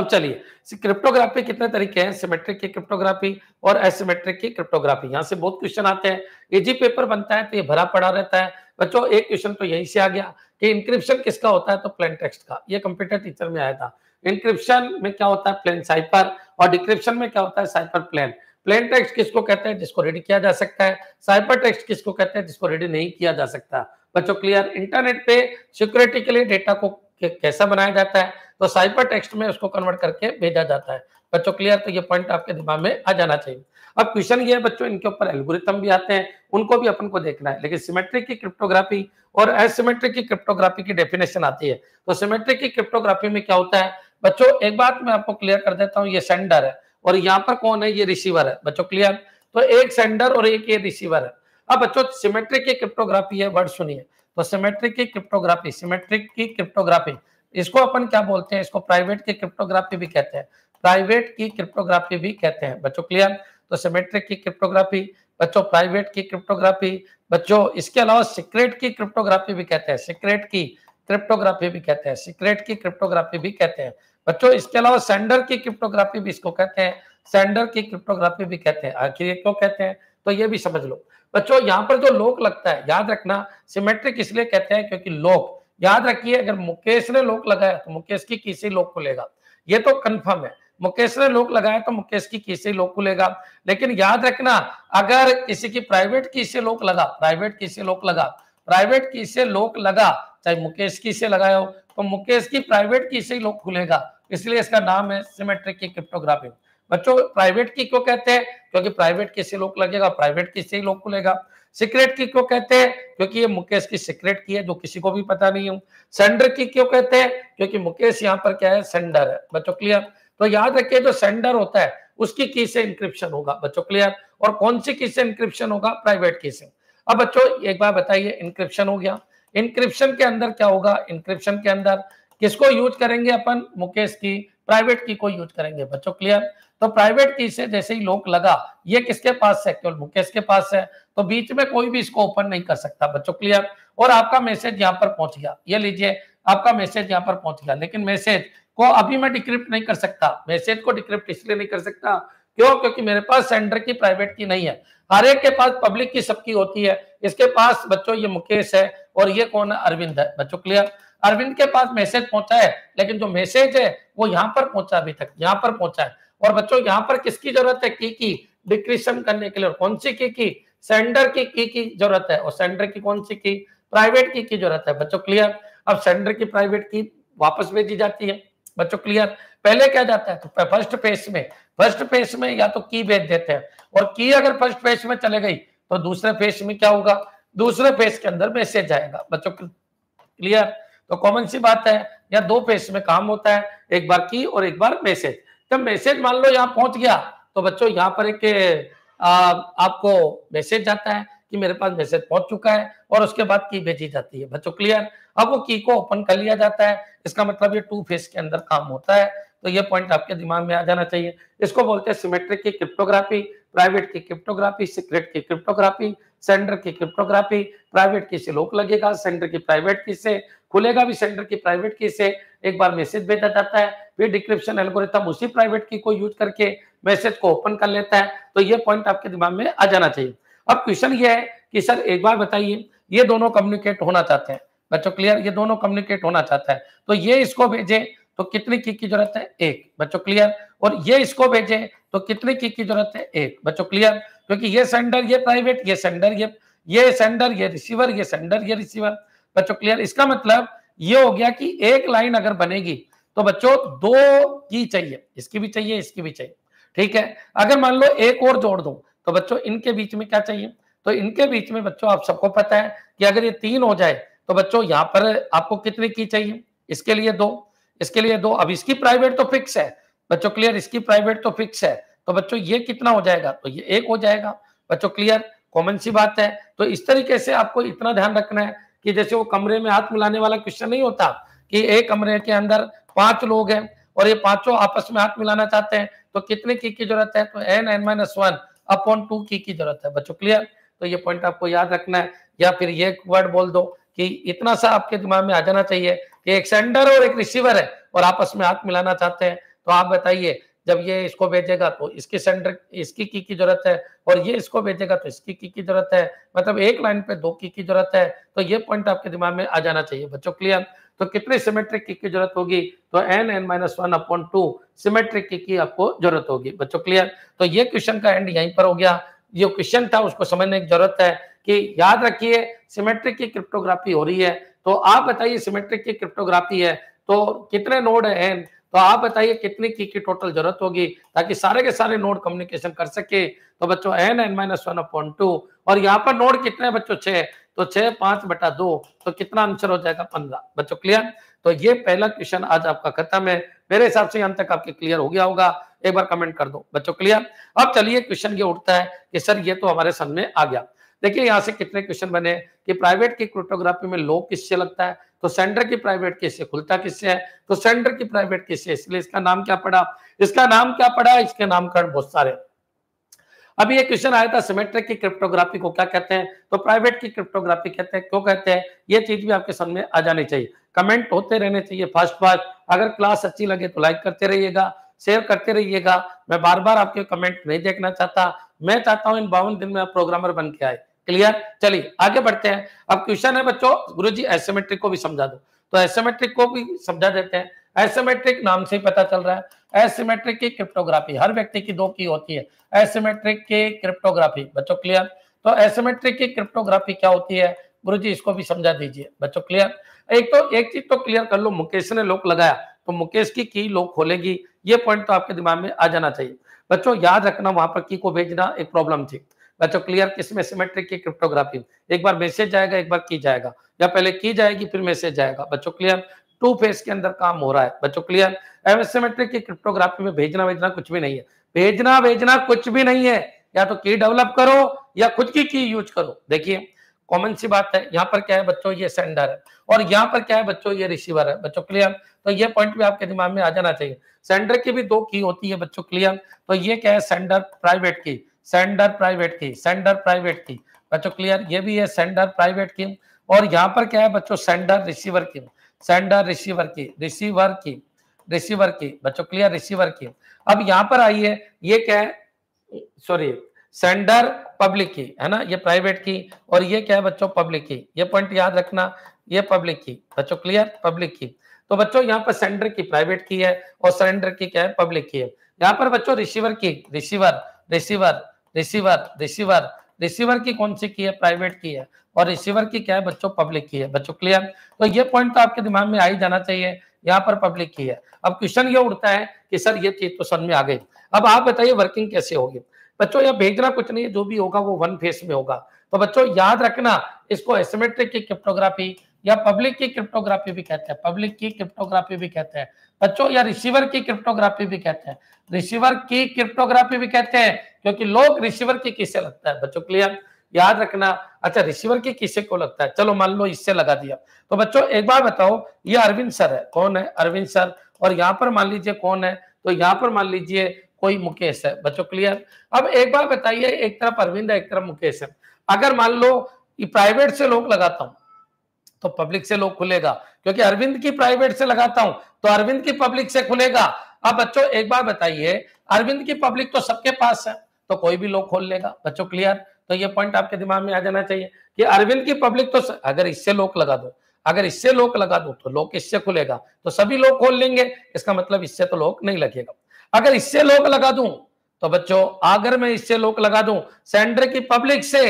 अब चलिए क्रिप्टोग्राफी कितने तरीके हैं सिमेट्रिक की क्रिप्टोग्राफी और एसिमेट्रिक की क्रिप्टोग्राफी यहाँ से बहुत क्वेश्चन आते हैं एजी पेपर बनता है तो ये भरा पड़ा रहता है बच्चों एक क्वेश्चन तो यहीं से आ गया कि इंक्रिप्शन किसका होता है तो प्लेन टेक्स्ट का ये कंप्यूटर टीचर में आया था इंक्रिप्शन में क्या होता है प्लेन साइफर और डिक्रिप्शन में क्या होता है साइफर प्लेन प्लेन टेक्स्ट किसको कहते हैं जिसको रेडी किया जा सकता है साइबर टेक्स्ट किसको कहते हैं जिसको रेडी नहीं किया जा सकता बच्चों क्लियर इंटरनेट पे सिक्योरिटी के लिए डेटा को कैसा बनाया जाता है तो साइबर टेक्स्ट में उसको कन्वर्ट करके भेजा जाता है बच्चों क्लियर तो ये पॉइंट आपके दिमाग में आ जाना चाहिए अब क्वेश्चन ये है बच्चों इनके ऊपर एल्गोरिथम भी आते हैं उनको भी अपन को देखना है लेकिन सिमेट्रिक की क्रिप्टोग्राफी और एसिमेट्रिक की क्रिप्टोग्राफी की डेफिनेशन आती है तो सिमेट्रिक की क्रिप्टोग्राफी में क्या होता है बच्चों एक बात मैं आपको क्लियर कर देता हूँ ये सेंडर है और यहाँ पर कौन है ये रिसीवर है बच्चों क्लियर तो एक सेंडर और एक ये रिसीवर है अब बच्चों सिमेट्रिक की क्रिप्टोग्राफी है वर्ड सुनिए तो symmetric key cryptography symmetric key cryptography इसको अपन क्या बोलते हैं इसको प्राइवेट की क्रिप्टोग्राफी भी कहते हैं प्राइवेट की क्रिप्टोग्राफी भी कहते हैं बच्चों क्लियर तो सिमेट्रिक की क्रिप्टोग्राफी बच्चों प्राइवेट की क्रिप्टोग्राफी बच्चों इसके अलावा सीक्रेट की क्रिप्टोग्राफी भी कहते हैं सीक्रेट की क्रिप्टोग्राफी भी कहते हैं सीक्रेट की क्रिप्टोग्राफी भी कहते हैं बच्चों इसके अलावा सेंडर की क्रिप्टोग्राफी भी इसको कहते हैं सेंडर की क्रिप्टोग्राफी भी कहते हैं आखिर ये क्यों कहते हैं तो ये भी समझ लो बच्चों यहाँ पर जो लोक लगता है याद रखना सिमेट्रिक इसलिए कहते हैं क्योंकि लोक याद रखिए अगर मुकेश ने लोक लगाया तो मुकेश की किसी लोक को लेगा ये तो कंफर्म है मुकेश ने लोक लगाया तो मुकेश की किसी लोक को लेगा लेकिन याद रखना अगर किसी की प्राइवेट की से लोक लगा प्राइवेट की से लोक लगा प्राइवेट की से लोक लगा चाहे मुकेश की से लगाया हो तो मुकेश की प्राइवेट की से ही लोग खुलेगा इसलिए इसका नाम है सिमेट्रिक की क्रिप्टोग्राफी बच्चों प्राइवेट की क्यों कहते हैं क्योंकि प्राइवेट की से लोग लगेगा प्राइवेट की से ही लोग खुलेगा सीक्रेट की क्यों कहते हैं क्योंकि ये मुकेश की सीक्रेट की है जो किसी को भी पता नहीं हो सेंडर की क्यों कहते हैं क्योंकि मुकेश यहाँ पर क्या है सेंडर है बच्चों क्लियर तो याद रखिए जो सेंडर होता है उसकी की से इंक्रिप्शन होगा बच्चों क्लियर और कौन सी की से इंक्रिप्शन होगा प्राइवेट की से अब बच्चों एक बार बताइए इंक्रिप्शन हो गया इंक्रिप्शन के अंदर क्या होगा इंक्रिप्शन के अंदर किसको यूज करेंगे अपन मुकेश की प्राइवेट की को यूज करेंगे बच्चों क्लियर तो प्राइवेट की से जैसे ही लोक लगा ये किसके पास है केवल मुकेश के पास है तो बीच में कोई भी इसको ओपन नहीं कर सकता बच्चों क्लियर और आपका मैसेज यहाँ पर पहुंच गया ये लीजिए आपका मैसेज यहाँ पर पहुंच गया लेकिन मैसेज को अभी मैं डिक्रिप्ट नहीं कर सकता मैसेज को डिक्रिप्ट इसलिए नहीं कर सकता क्यों क्योंकि मेरे पास सेंडर की प्राइवेट की नहीं है हर एक के पास पब्लिक की सबकी होती है इसके पास बच्चों ये मुकेश है और ये कौन है अरविंद है बच्चों क्लियर अरविंद के पास मैसेज पहुंचा है लेकिन जो मैसेज है वो यहाँ पर पहुंचा अभी तक यहाँ पर पहुंचा है और बच्चों यहाँ पर किसकी जरूरत है की की डिक्रिप्शन करने के लिए और कौन सी की की सेंडर की की की जरूरत है और सेंडर की कौन सी की प्राइवेट की की जरूरत है बच्चों क्लियर अब सेंडर की प्राइवेट की वापस भेजी जाती है बच्चों क्लियर पहले क्या जाता है तो फर्स्ट पेज में फर्स्ट पेज में या तो की भेज देते हैं और की अगर फर्स्ट पेज में चले गई तो दूसरे फेज में क्या होगा दूसरे फेज के अंदर मैसेज आएगा बच्चों क्लियर तो कॉमन सी बात है या दो फेस में काम होता है एक बार की और एक बार मैसेज जब मैसेज मान लो यहाँ पहुंच गया तो बच्चों यहाँ पर एक आपको मैसेज जाता है कि मेरे पास मैसेज पहुंच चुका है और उसके बाद की भेजी जाती है बच्चों क्लियर अब वो की को ओपन कर लिया जाता है इसका मतलब ये टू फेस के अंदर काम होता है तो ये पॉइंट आपके दिमाग में आ जाना चाहिए इसको बोलते हैं symmetric key cryptography private key cryptography secret key cryptography sender key cryptography private key से लोक लगेगा सेंडर की प्राइवेट की से खुलेगा भी सेंडर की प्राइवेट की से एक बार मैसेज भेजा जाता है फिर डिक्रिप्शन एल्गोरिथम उसी प्राइवेट की को यूज करके मैसेज को ओपन कर लेता है तो ये पॉइंट आपके दिमाग में आ जाना चाहिए अब क्वेश्चन ये है कि सर एक बार बताइए ये दोनों कम्युनिकेट होना चाहते हैं बच्चों क्लियर ये दोनों कम्युनिकेट होना चाहता है तो ये इसको भेजे तो कितनी किक की जरूरत है एक बच्चों क्लियर और ये इसको भेजे तो कितनी किक की जरूरत है एक बच्चों क्लियर क्योंकि ये सेंडर ये प्राइवेट ये सेंडर ये ये सेंडर ये रिसीवर ये सेंडर ये रिसीवर बच्चों क्लियर इसका मतलब ये हो गया कि एक लाइन अगर बनेगी तो बच्चों दो की चाहिए इसकी भी चाहिए इसकी भी चाहिए ठीक है अगर मान लो एक और जोड़ दो तो बच्चों इनके बीच में क्या चाहिए तो इनके बीच में बच्चों आप सबको पता है कि अगर ये तीन हो जाए तो बच्चों यहाँ पर आपको कितने की चाहिए इसके लिए दो इसके लिए दो अब इसकी प्राइवेट तो फिक्स है बच्चों क्लियर इसकी प्राइवेट तो फिक्स है तो बच्चों ये कितना हो जाएगा तो ये एक हो जाएगा बच्चों क्लियर कॉमन सी बात है तो इस तरीके से आपको इतना ध्यान रखना है कि जैसे वो कमरे में हाथ मिलाने वाला क्वेश्चन नहीं होता कि एक कमरे के अंदर पांच लोग हैं और ये पांचों आपस में हाथ मिलाना चाहते हैं तो कितने की की जरूरत है तो N N minus one upon two key की जरूरत है बच्चों क्लियर तो ये पॉइंट आपको याद रखना है या फिर ये वर्ड बोल दो कि इतना सा आपके दिमाग में आ जाना चाहिए कि एक सेंडर और एक रिसीवर है और आपस में हाथ मिलाना चाहते हैं तो आप बताइए जब ये इसको भेजेगा तो इसकी सेंडर इसकी की की जरूरत है और ये इसको भेजेगा तो इसकी की की जरूरत है मतलब एक लाइन पे दो की की जरूरत है तो ये पॉइंट आपके दिमाग में आ जाना चाहिए बच्चों क्लियर तो कितनी सिमेट्रिक की की जरूरत होगी तो N N minus one upon two symmetric key की आपको जरूरत होगी बच्चों क्लियर तो ये क्वेश्चन का एंड यहीं पर हो गया जो क्वेश्चन था उसको समझने की जरूरत है कि याद रखिए सिमेट्रिक की क्रिप्टोग्राफी हो रही है तो आप बताइए सिमेट्रिक की क्रिप्टोग्राफी है तो कितने नोड है एन तो आप बताइए कितने की की टोटल जरूरत होगी ताकि सारे के सारे नोड कम्युनिकेशन कर सके तो बच्चों N N minus one upon two और यहाँ पर नोड कितने बच्चों छह तो छह पांच बटा दो तो कितना आंसर हो जाएगा पंद्रह बच्चों क्लियर तो ये पहला क्वेश्चन आज आपका खत्म है मेरे हिसाब से यहां तक आपके क्लियर हो गया होगा एक बार कमेंट कर दो बच्चों क्लियर अब चलिए क्वेश्चन ये उठता है कि सर ये तो हमारे सन में आ गया देखिए यहाँ से कितने क्वेश्चन बने कि प्राइवेट की क्रिप्टोग्राफी में लो किससे लगता है तो सेंडर की प्राइवेट किससे खुलता किससे है तो सेंडर की प्राइवेट किससे इसलिए इसका नाम क्या पड़ा इसका नाम क्या पड़ा इसके नामकरण बहुत सारे अभी ये क्वेश्चन आया था सिमेट्रिक की क्रिप्टोग्राफी को क्या कहते हैं तो प्राइवेट की क्रिप्टोग्राफी कहते हैं क्यों कहते हैं ये चीज भी आपके सामने आ जानी चाहिए कमेंट होते रहने चाहिए फर्स्ट फर्स्ट अगर क्लास अच्छी लगे तो लाइक करते रहिएगा शेयर करते रहिएगा मैं बार बार आपके कमेंट नहीं देखना चाहता मैं चाहता हूँ इन बावन दिन में आप प्रोग्रामर बन के आए क्लियर चलिए आगे बढ़ते हैं अब क्वेश्चन है बच्चों गुरु जी एसोमेट्रिक को भी समझा दो तो एसोमेट्रिक को भी समझा देते हैं एसोमेट्रिक नाम से ही पता चल रहा है एसोमेट्रिक की क्रिप्टोग्राफी हर व्यक्ति की दो की होती है एसोमेट्रिक की क्रिप्टोग्राफी बच्चों क्लियर तो एसोमेट्रिक की क्रिप्टोग्राफी क्या होती है गुरु जी इसको भी समझा दीजिए बच्चों क्लियर एक तो एक चीज तो क्लियर कर लो मुकेश ने लोक लगाया तो मुकेश की की लोक खोलेगी ये पॉइंट तो आपके दिमाग में आ जाना चाहिए बच्चों याद रखना वहां पर की को भेजना एक प्रॉब्लम थी बच्चों क्लियर किसमें सिमेट्रिक की क्रिप्टोग्राफी एक बार मैसेज जाएगा एक बार की जाएगा या पहले की जाएगी फिर मैसेज जाएगा बच्चों क्लियर टू फेस के अंदर काम हो रहा है बच्चों क्लियर एमएसमेट्रिक की क्रिप्टोग्राफी में भेजना भेजना कुछ भी नहीं है भेजना भेजना कुछ भी नहीं है या तो की डेवलप करो या खुद की की यूज करो देखिए कॉमन सी बात है यहाँ पर क्या है बच्चों ये सेंडर है और यहाँ पर क्या है बच्चों ये रिसीवर है बच्चों क्लियर तो ये पॉइंट भी आपके दिमाग में आ जाना चाहिए सेंडर की भी दो की होती है बच्चों क्लियर तो ये क्या है sender private key sender private key sender private key बच्चों क्लियर ये भी है सेंडर प्राइवेट की और यहाँ पर क्या है बच्चों sender receiver key sender receiver key receiver key receiver key बच्चों क्लियर रिसीवर की अब यहाँ पर आइए ये क्या है सॉरी सेंडर पब्लिक की है ना ये प्राइवेट की और ये क्या है बच्चों पब्लिक की ये पॉइंट याद रखना ये पब्लिक की बच्चों क्लियर पब्लिक की तो बच्चों यहाँ पर सेंडर की प्राइवेट की है और सरेंडर की क्या है पब्लिक की है यहाँ पर बच्चों receiver key receiver receiver receiver receiver receiver key कौन सी की है प्राइवेट की है और रिसीवर की क्या है बच्चों पब्लिक की है बच्चों क्लियर तो ये पॉइंट तो आपके दिमाग में आ ही जाना चाहिए यहाँ पर पब्लिक की है अब क्वेश्चन ये उठता है कि सर ये चीज तो समझ में आ गई अब आप बताइए वर्किंग कैसे होगी बच्चों यहाँ भेजना कुछ नहीं है जो भी होगा वो वन फेस में होगा तो बच्चों याद रखना इसको एसिमेट्रिक की क्रिप्टोग्राफी या पब्लिक की क्रिप्टोग्राफी भी कहते हैं पब्लिक की क्रिप्टोग्राफी भी कहते हैं बच्चों या रिसीवर की क्रिप्टोग्राफी भी कहते हैं रिसीवर की क्रिप्टोग्राफी भी कहते हैं क्योंकि लोग रिसीवर की किसे लगता है बच्चों क्लियर याद रखना अच्छा रिसीवर की किसे को लगता है चलो मान लो इससे लगा दिया तो बच्चों एक बार बताओ ये अरविंद सर है कौन है अरविंद सर और यहाँ पर मान लीजिए कौन है तो यहाँ पर मान लीजिए कोई मुकेश है बच्चों क्लियर अब एक बार बताइए एक तरफ अरविंद है एक तरफ मुकेश है अगर मान लो प्राइवेट से लोग लगाता हूँ तो पब्लिक से लोग खुलेगा क्योंकि अरविंद की प्राइवेट से लगाता हूं तो अरविंद की पब्लिक से खुलेगा अब बच्चों एक बार बताइए अरविंद की पब्लिक तो सबके पास है तो कोई भी लोग खोल लेगा बच्चों क्लियर तो ये पॉइंट आपके दिमाग में आ जाना चाहिए कि अरविंद की पब्लिक तो स... अगर इससे लोक लगा दो अगर इससे लोक लगा दो तो लोक इससे खुलेगा तो सभी लोग खोल लेंगे इसका मतलब इससे तो लोक नहीं लगेगा अगर इससे लोक लगा दू तो बच्चों अगर मैं इससे लोक लगा दू सेंटर की पब्लिक से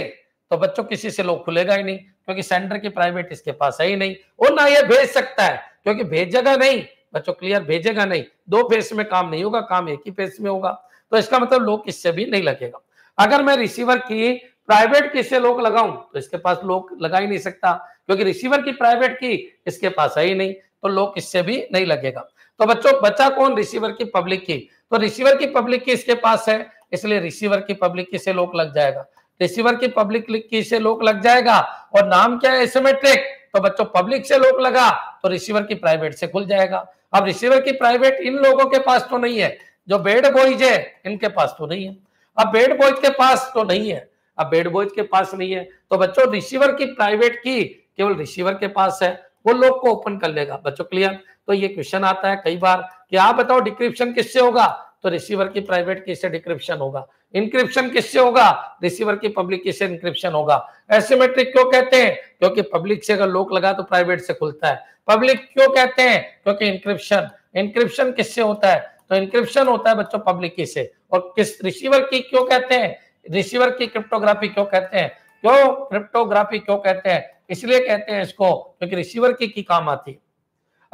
तो बच्चों किसी से लोग खुलेगा ही नहीं क्योंकि सेंटर की प्राइवेट इसके पास है ही नहीं और ना ये भेज सकता है क्योंकि भेजेगा नहीं बच्चों क्लियर भेजेगा नहीं दो फेस में काम नहीं होगा काम एक ही फेस में होगा तो इसका मतलब लोग इससे भी नहीं लगेगा अगर मैं रिसीवर की प्राइवेट की से लोग लगाऊं तो इसके पास लोग लगा ही नहीं सकता क्योंकि रिसीवर की प्राइवेट की इसके पास है ही नहीं तो लोग इससे भी नहीं लगेगा तो बच्चों बचा कौन रिसीवर की पब्लिक की तो रिसीवर की पब्लिक की इसके पास है इसलिए रिसीवर की पब्लिक की से लोग लग जाएगा रिसीवर की पब्लिक की से लोक लग जाएगा और नाम क्या है एसिमेट्रिक तो बच्चों पब्लिक से लोक लगा तो रिसीवर की प्राइवेट से खुल जाएगा अब रिसीवर की प्राइवेट इन लोगों के पास तो नहीं है जो बेड बॉयज है इनके पास तो नहीं है अब बेड बॉयज के पास तो नहीं है अब बेड बॉयज के पास नहीं है तो बच्चों रिसीवर की प्राइवेट की केवल रिसीवर के पास है वो लोग को ओपन कर लेगा बच्चों क्लियर तो ये क्वेश्चन आता है कई बार कि आप बताओ डिक्रिप्शन किससे होगा तो रिसीवर की प्राइवेट की से डिक्रिप्शन होगा इंक्रिप्शन किससे होगा रिसीवर की पब्लिकेशन इंक्रिप्शन होगा एसिमेट्रिक क्यों कहते हैं क्योंकि पब्लिक से अगर लोक लगा तो प्राइवेट से खुलता है पब्लिक क्यों कहते हैं क्योंकि इंक्रिप्शन इंक्रिप्शन किससे होता है तो इंक्रिप्शन होता है बच्चों पब्लिक की से और किस रिसीवर की क्यों कहते हैं रिसीवर की क्रिप्टोग्राफी क्यों कहते हैं क्यों क्रिप्टोग्राफी क्यों कहते हैं इसलिए कहते हैं इसको क्योंकि रिसीवर की, की काम आती है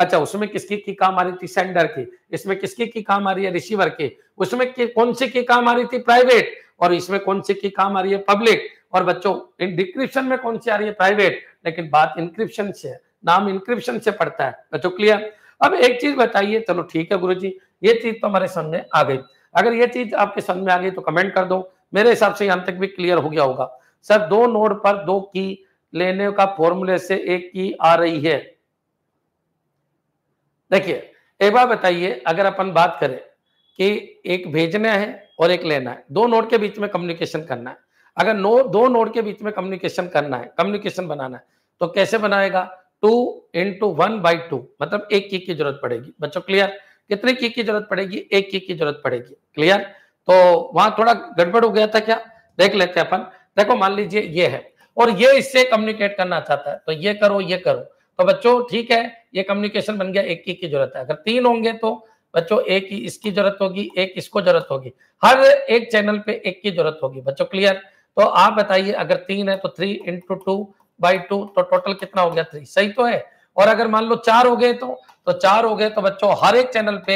अच्छा उसमें किसकी की काम आ रही थी सेंडर की इसमें किसकी की काम आ रही है रिसीवर की उसमें कौन सी की काम आ रही थी प्राइवेट और इसमें कौन सी की काम आ रही है पब्लिक और बच्चों इन डिक्रिप्शन में कौन सी आ रही है प्राइवेट लेकिन बात इंक्रिप्शन से है नाम इंक्रिप्शन से पड़ता है बच्चों क्लियर अब एक चीज बताइए चलो ठीक है गुरु जी ये चीज तो हमारे समझ में आ गई अगर ये चीज आपके समझ में आ गई तो कमेंट कर दो मेरे हिसाब से यहां तक भी क्लियर हो गया होगा सर दो नोड पर दो की लेने का फॉर्मूले से एक की आ रही है देखिए एक बार बताइए अगर अपन बात करें कि एक भेजना है और एक लेना है दो नोट के बीच में कम्युनिकेशन करना है अगर नो दो नोट के बीच में कम्युनिकेशन करना है कम्युनिकेशन बनाना है तो कैसे बनाएगा two into one by two मतलब एक की की जरूरत पड़ेगी बच्चों क्लियर कितने की की जरूरत पड़ेगी एक की की जरूरत पड़ेगी क्लियर तो वहां थोड़ा गड़बड़ हो गया था क्या देख लेते हैं अपन देखो मान लीजिए ये है और ये इससे कम्युनिकेट करना चाहता है तो ये करो ये करो तो बच्चों ठीक है ये कम्युनिकेशन बन गया एक ही की जरूरत है अगर तीन होंगे तो बच्चों एक ही इसकी जरूरत होगी एक इसको जरूरत होगी हर एक चैनल पे एक की जरूरत होगी बच्चों क्लियर तो आप बताइए अगर तीन है तो three into two by two तो टोटल कितना हो गया थ्री सही तो है और अगर मान लो चार हो गए तो तो चार हो गए तो बच्चों हर एक चैनल पे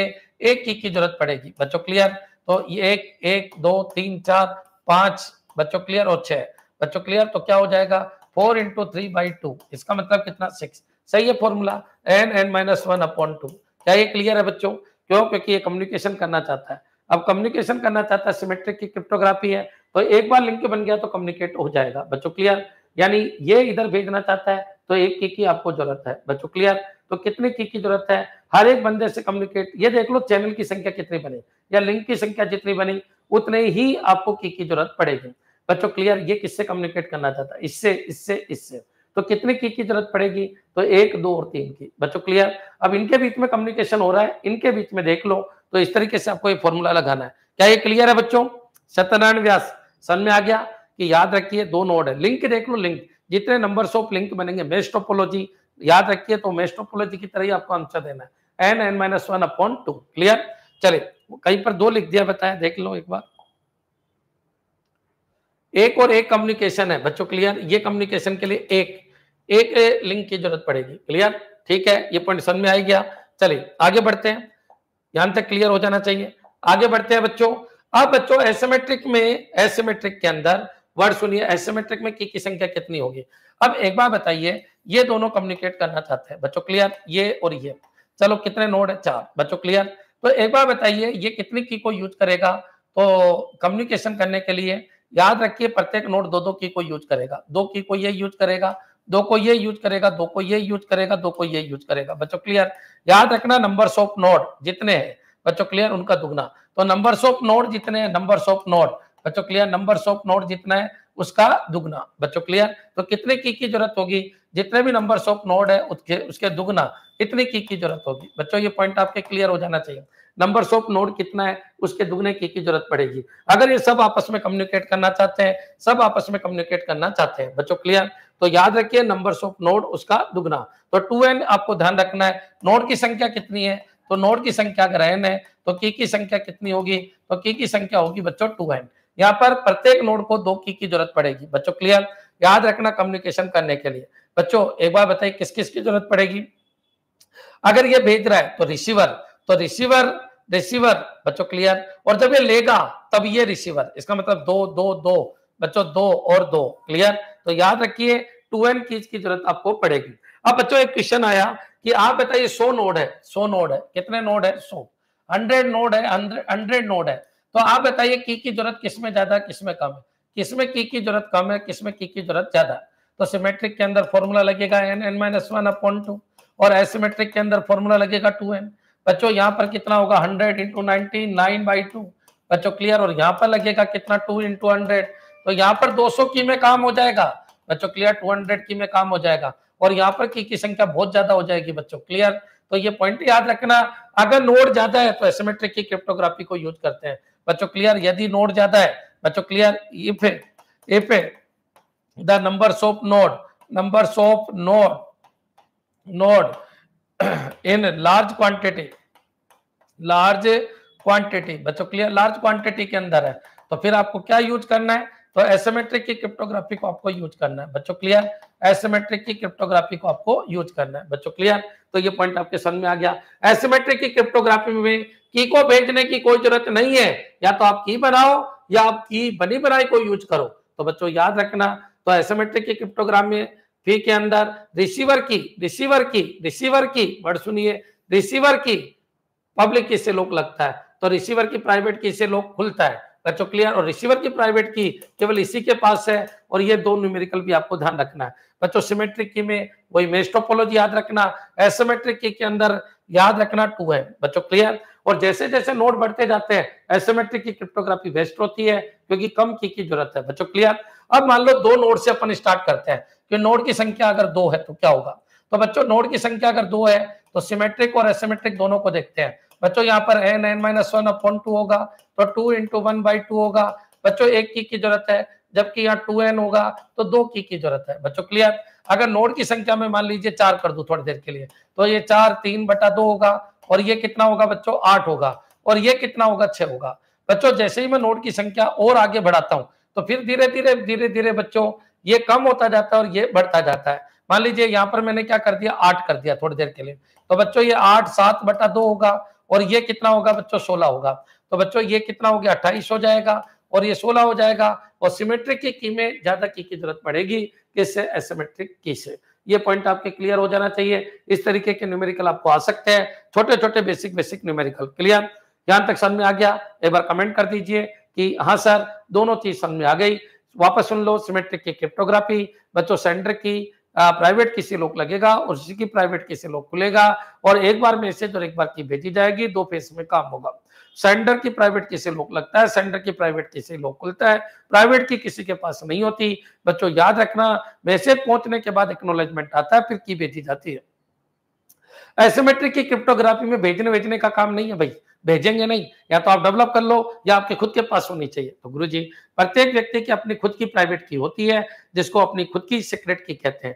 एक की की जरूरत पड़ेगी बच्चों क्लियर तो ये एक एक दो तीन चार पांच बच्चों क्लियर और छह बच्चों क्लियर तो क्या हो जाएगा four into three by two इसका मतलब कितना सिक्स सही है formula n N minus one upon two क्या ये क्लियर है बच्चों क्यों क्योंकि ये कम्युनिकेशन करना चाहता है अब कम्युनिकेशन करना चाहता है सिमेट्रिक की क्रिप्टोग्राफी है तो एक बार लिंक बन गया तो कम्युनिकेट हो जाएगा बच्चों क्लियर यानी ये इधर भेजना चाहता है तो एक की की आपको जरूरत है बच्चों क्लियर तो कितनी की की जरूरत है हर एक बंदे से कम्युनिकेट ये देख लो चैनल की संख्या कितनी बनी या लिंक की संख्या जितनी बनी उतने ही आपको की की जरूरत पड़ेगी बच्चों क्लियर ये किससे कम्युनिकेट करना चाहता है इससे इससे इससे तो कितने की की जरूरत पड़ेगी तो एक दो और तीन की बच्चों क्लियर अब इनके बीच में कम्युनिकेशन हो रहा है इनके बीच में देख लो तो इस तरीके से आपको ये फॉर्मूला लगाना है क्या ये क्लियर है बच्चों सत्यनारायण व्यास सन में आ गया कि याद रखिए दो नोड है लिंक देख लो लिंक जितने नंबर ऑफ लिंक बनेंगे मेस्ट्रोपोलॉजी याद रखिए तो मेस्ट्रोपोलॉजी की तरह ही आपको आंसर देना है N N minus one upon two clear चले कहीं पर दो लिख दिया बताया देख लो एक बार एक और एक कम्युनिकेशन है बच्चों क्लियर ये कम्युनिकेशन के लिए एक एक लिंक की जरूरत पड़ेगी क्लियर ठीक है ये पॉइंट समझ में आ गया चलिए आगे बढ़ते हैं यहां तक क्लियर हो जाना चाहिए आगे बढ़ते हैं बच्चों अब बच्चों एसेमेट्रिक में एसेमेट्रिक के अंदर वर्ड सुनिए एसेमेट्रिक में की, की संख्या कितनी होगी अब एक बार बताइए ये दोनों कम्युनिकेट करना चाहते हैं बच्चों क्लियर ये और ये चलो कितने नोड है चार बच्चों क्लियर तो एक बार बताइए ये कितनी की को यूज करेगा तो कम्युनिकेशन करने के लिए याद रखिए प्रत्येक नोड दो दो की को यूज करेगा दो की को ये यूज करेगा दो को ये यूज करेगा दो को ये यूज करेगा दो को ये यूज करेगा बच्चों क्लियर याद रखना नंबर ऑफ नोट जितने हैं बच्चों क्लियर उनका दुगना तो नंबर ऑफ नोट जितने हैं नंबर ऑफ नोट बच्चों क्लियर नंबर ऑफ नोट जितना है उसका दुगना बच्चों क्लियर तो कितने की की जरूरत होगी जितने भी नंबर ऑफ नोड है उसके उसके दुगना इतने की की जरूरत होगी बच्चों ये पॉइंट आपके क्लियर हो जाना चाहिए नंबर ऑफ नोड कितना है उसके दुगने की की जरूरत पड़ेगी अगर ये सब आपस में कम्युनिकेट करना चाहते हैं सब आपस में कम्युनिकेट करना चाहते हैं बच्चों क्लियर तो याद रखिए नंबर ऑफ नोड उसका दुगना तो टू एन आपको ध्यान रखना है नोड की संख्या कितनी है तो नोड की संख्या अगर एन है तो की की संख्या कितनी होगी तो की की संख्या होगी बच्चों टू एन यहाँ पर प्रत्येक नोड को दो की की जरूरत पड़ेगी बच्चों क्लियर याद रखना कम्युनिकेशन करने के लिए बच्चों एक बार बताइए किस किस की जरूरत पड़ेगी अगर ये भेज रहा है तो रिसीवर तो रिसीवर रिसीवर बच्चों क्लियर और जब ये लेगा तब ये रिसीवर इसका मतलब दो दो दो बच्चों दो और दो क्लियर तो याद रखिए टू एन की की जरूरत आपको पड़ेगी अब बच्चों एक क्वेश्चन आया कि आप बताइए सो नोड है सो नोड है कितने नोड है सो हंड्रेड नोड है हंड्रेड नोड है तो आप बताइए की की जरूरत किसमें ज्यादा किसमें कम है किसमें की की जरूरत कम है किसमें की की जरूरत ज्यादा तो सिमेट्रिक के अंदर फॉर्मूला लगेगा n N minus one upon two और एसिमेट्रिक के अंदर फॉर्मूला लगेगा टू एन बच्चों यहाँ पर कितना होगा hundred into ninety nine by two बच्चों क्लियर और यहाँ पर लगेगा कितना टू इंटू हंड्रेड तो यहाँ पर दो सौ की में काम हो जाएगा बच्चों क्लियर टू हंड्रेड की में काम हो जाएगा और यहाँ पर की की संख्या बहुत ज्यादा हो जाएगी बच्चों क्लियर तो ये पॉइंट याद रखना अगर नोड ज्यादा है तो एसिमेट्रिक की क्रिप्टोग्राफी को यूज करते हैं बच्चों क्लियर यदि नोड ज्यादा है बच्चों clear if if the number of node number of node node in large quantity large quantity बच्चों क्लियर लार्ज क्वांटिटी के अंदर है तो फिर आपको क्या यूज करना है तो एसोमेट्रिक की क्रिप्टोग्राफी को आपको यूज करना है बच्चों क्लियर एसोमेट्रिक की क्रिप्टोग्राफी को आपको यूज करना है बच्चों क्लियर तो ये पॉइंट आपके सन में आ गया एसोमेट्रिक की क्रिप्टोग्राफी में की को भेजने की कोई जरूरत नहीं है या तो आप की बनाओ या आप की बनी बनाई को यूज करो तो बच्चों याद रखना तो एसोमेट्रिक की क्रिप्टोग्राफी फी के अंदर receiver key receiver key receiver की वर्ड सुनिए रिसीवर की पब्लिक की से लोक लगता है तो रिसीवर की प्राइवेट की से लोक खुलता है बच्चों क्लियर और रिसीवर की प्राइवेट की केवल इसी के पास है और ये दो न्यूमेरिकल भी आपको ध्यान रखना है बच्चों सिमेट्रिक की में वही मेस्टोपोलॉजी याद रखना एसोमेट्रिक की के अंदर याद रखना टू है बच्चों क्लियर और जैसे जैसे नोट बढ़ते जाते हैं एसोमेट्रिक की क्रिप्टोग्राफी बेस्ट होती है क्योंकि कम की की जरूरत है बच्चों क्लियर अब मान लो दो नोट से अपन स्टार्ट करते हैं कि नोट की संख्या अगर दो है तो क्या होगा तो बच्चों नोड की संख्या अगर दो है तो सिमेट्रिक और एसोमेट्रिक दोनों को देखते हैं बच्चों यहाँ पर n N minus one upon two होगा तो two into one by two होगा बच्चों एक की की जरूरत है जबकि यहाँ टू एन होगा तो दो की की जरूरत है बच्चों क्लियर अगर नोड की संख्या में मान लीजिए चार कर दू थोड़ी देर के लिए तो ये चार तीन बटा दो होगा और ये कितना होगा बच्चों आठ होगा और ये कितना होगा छह होगा बच्चों जैसे ही मैं नोड की संख्या और आगे बढ़ाता हूँ तो फिर धीरे धीरे धीरे धीरे बच्चों ये कम होता जाता है और ये बढ़ता जाता है मान लीजिए यहाँ पर मैंने क्या कर दिया आठ कर दिया थोड़ी देर के लिए तो बच्चों ये आठ सात बटा दो होगा और ये कितना होगा बच्चों सोलह होगा तो बच्चों ये कितना हो गया अट्ठाईस हो जाएगा और ये सोलह हो जाएगा और सिमेट्रिक की की में ज्यादा की की जरूरत पड़ेगी किससे एसिमेट्रिक की से ये पॉइंट आपके क्लियर हो जाना चाहिए इस तरीके के न्यूमेरिकल आपको आ सकते हैं छोटे छोटे बेसिक बेसिक न्यूमेरिकल क्लियर यहां तक समझ में आ गया एक बार कमेंट कर दीजिए कि हाँ सर दोनों चीज समझ में आ गई वापस सुन लो सिमेट्रिक की क्रिप्टोग्राफी बच्चों सेंड्रिक की प्राइवेट किसी लोग लगेगा और उसी की प्राइवेट किसी लोग खुलेगा और एक बार मैसेज तो और एक बार की भेजी जाएगी दो फेस में काम होगा सेंडर की प्राइवेट किसे लोग लगता है सेंडर की प्राइवेट किसी लोग खुलता है प्राइवेट की किसी के पास नहीं होती बच्चों याद रखना मैसेज पहुंचने के बाद एक्नोलेजमेंट आता है फिर की भेजी जाती है एसोमेट्रिक की क्रिप्टोग्राफी में भेजने भेजने का काम नहीं है भाई भेजेंगे नहीं या तो आप डेवलप कर लो या आपके खुद के पास होनी चाहिए तो गुरु जी प्रत्येक व्यक्ति की अपनी खुद की प्राइवेट की होती है जिसको अपनी खुद की सीक्रेट की कहते हैं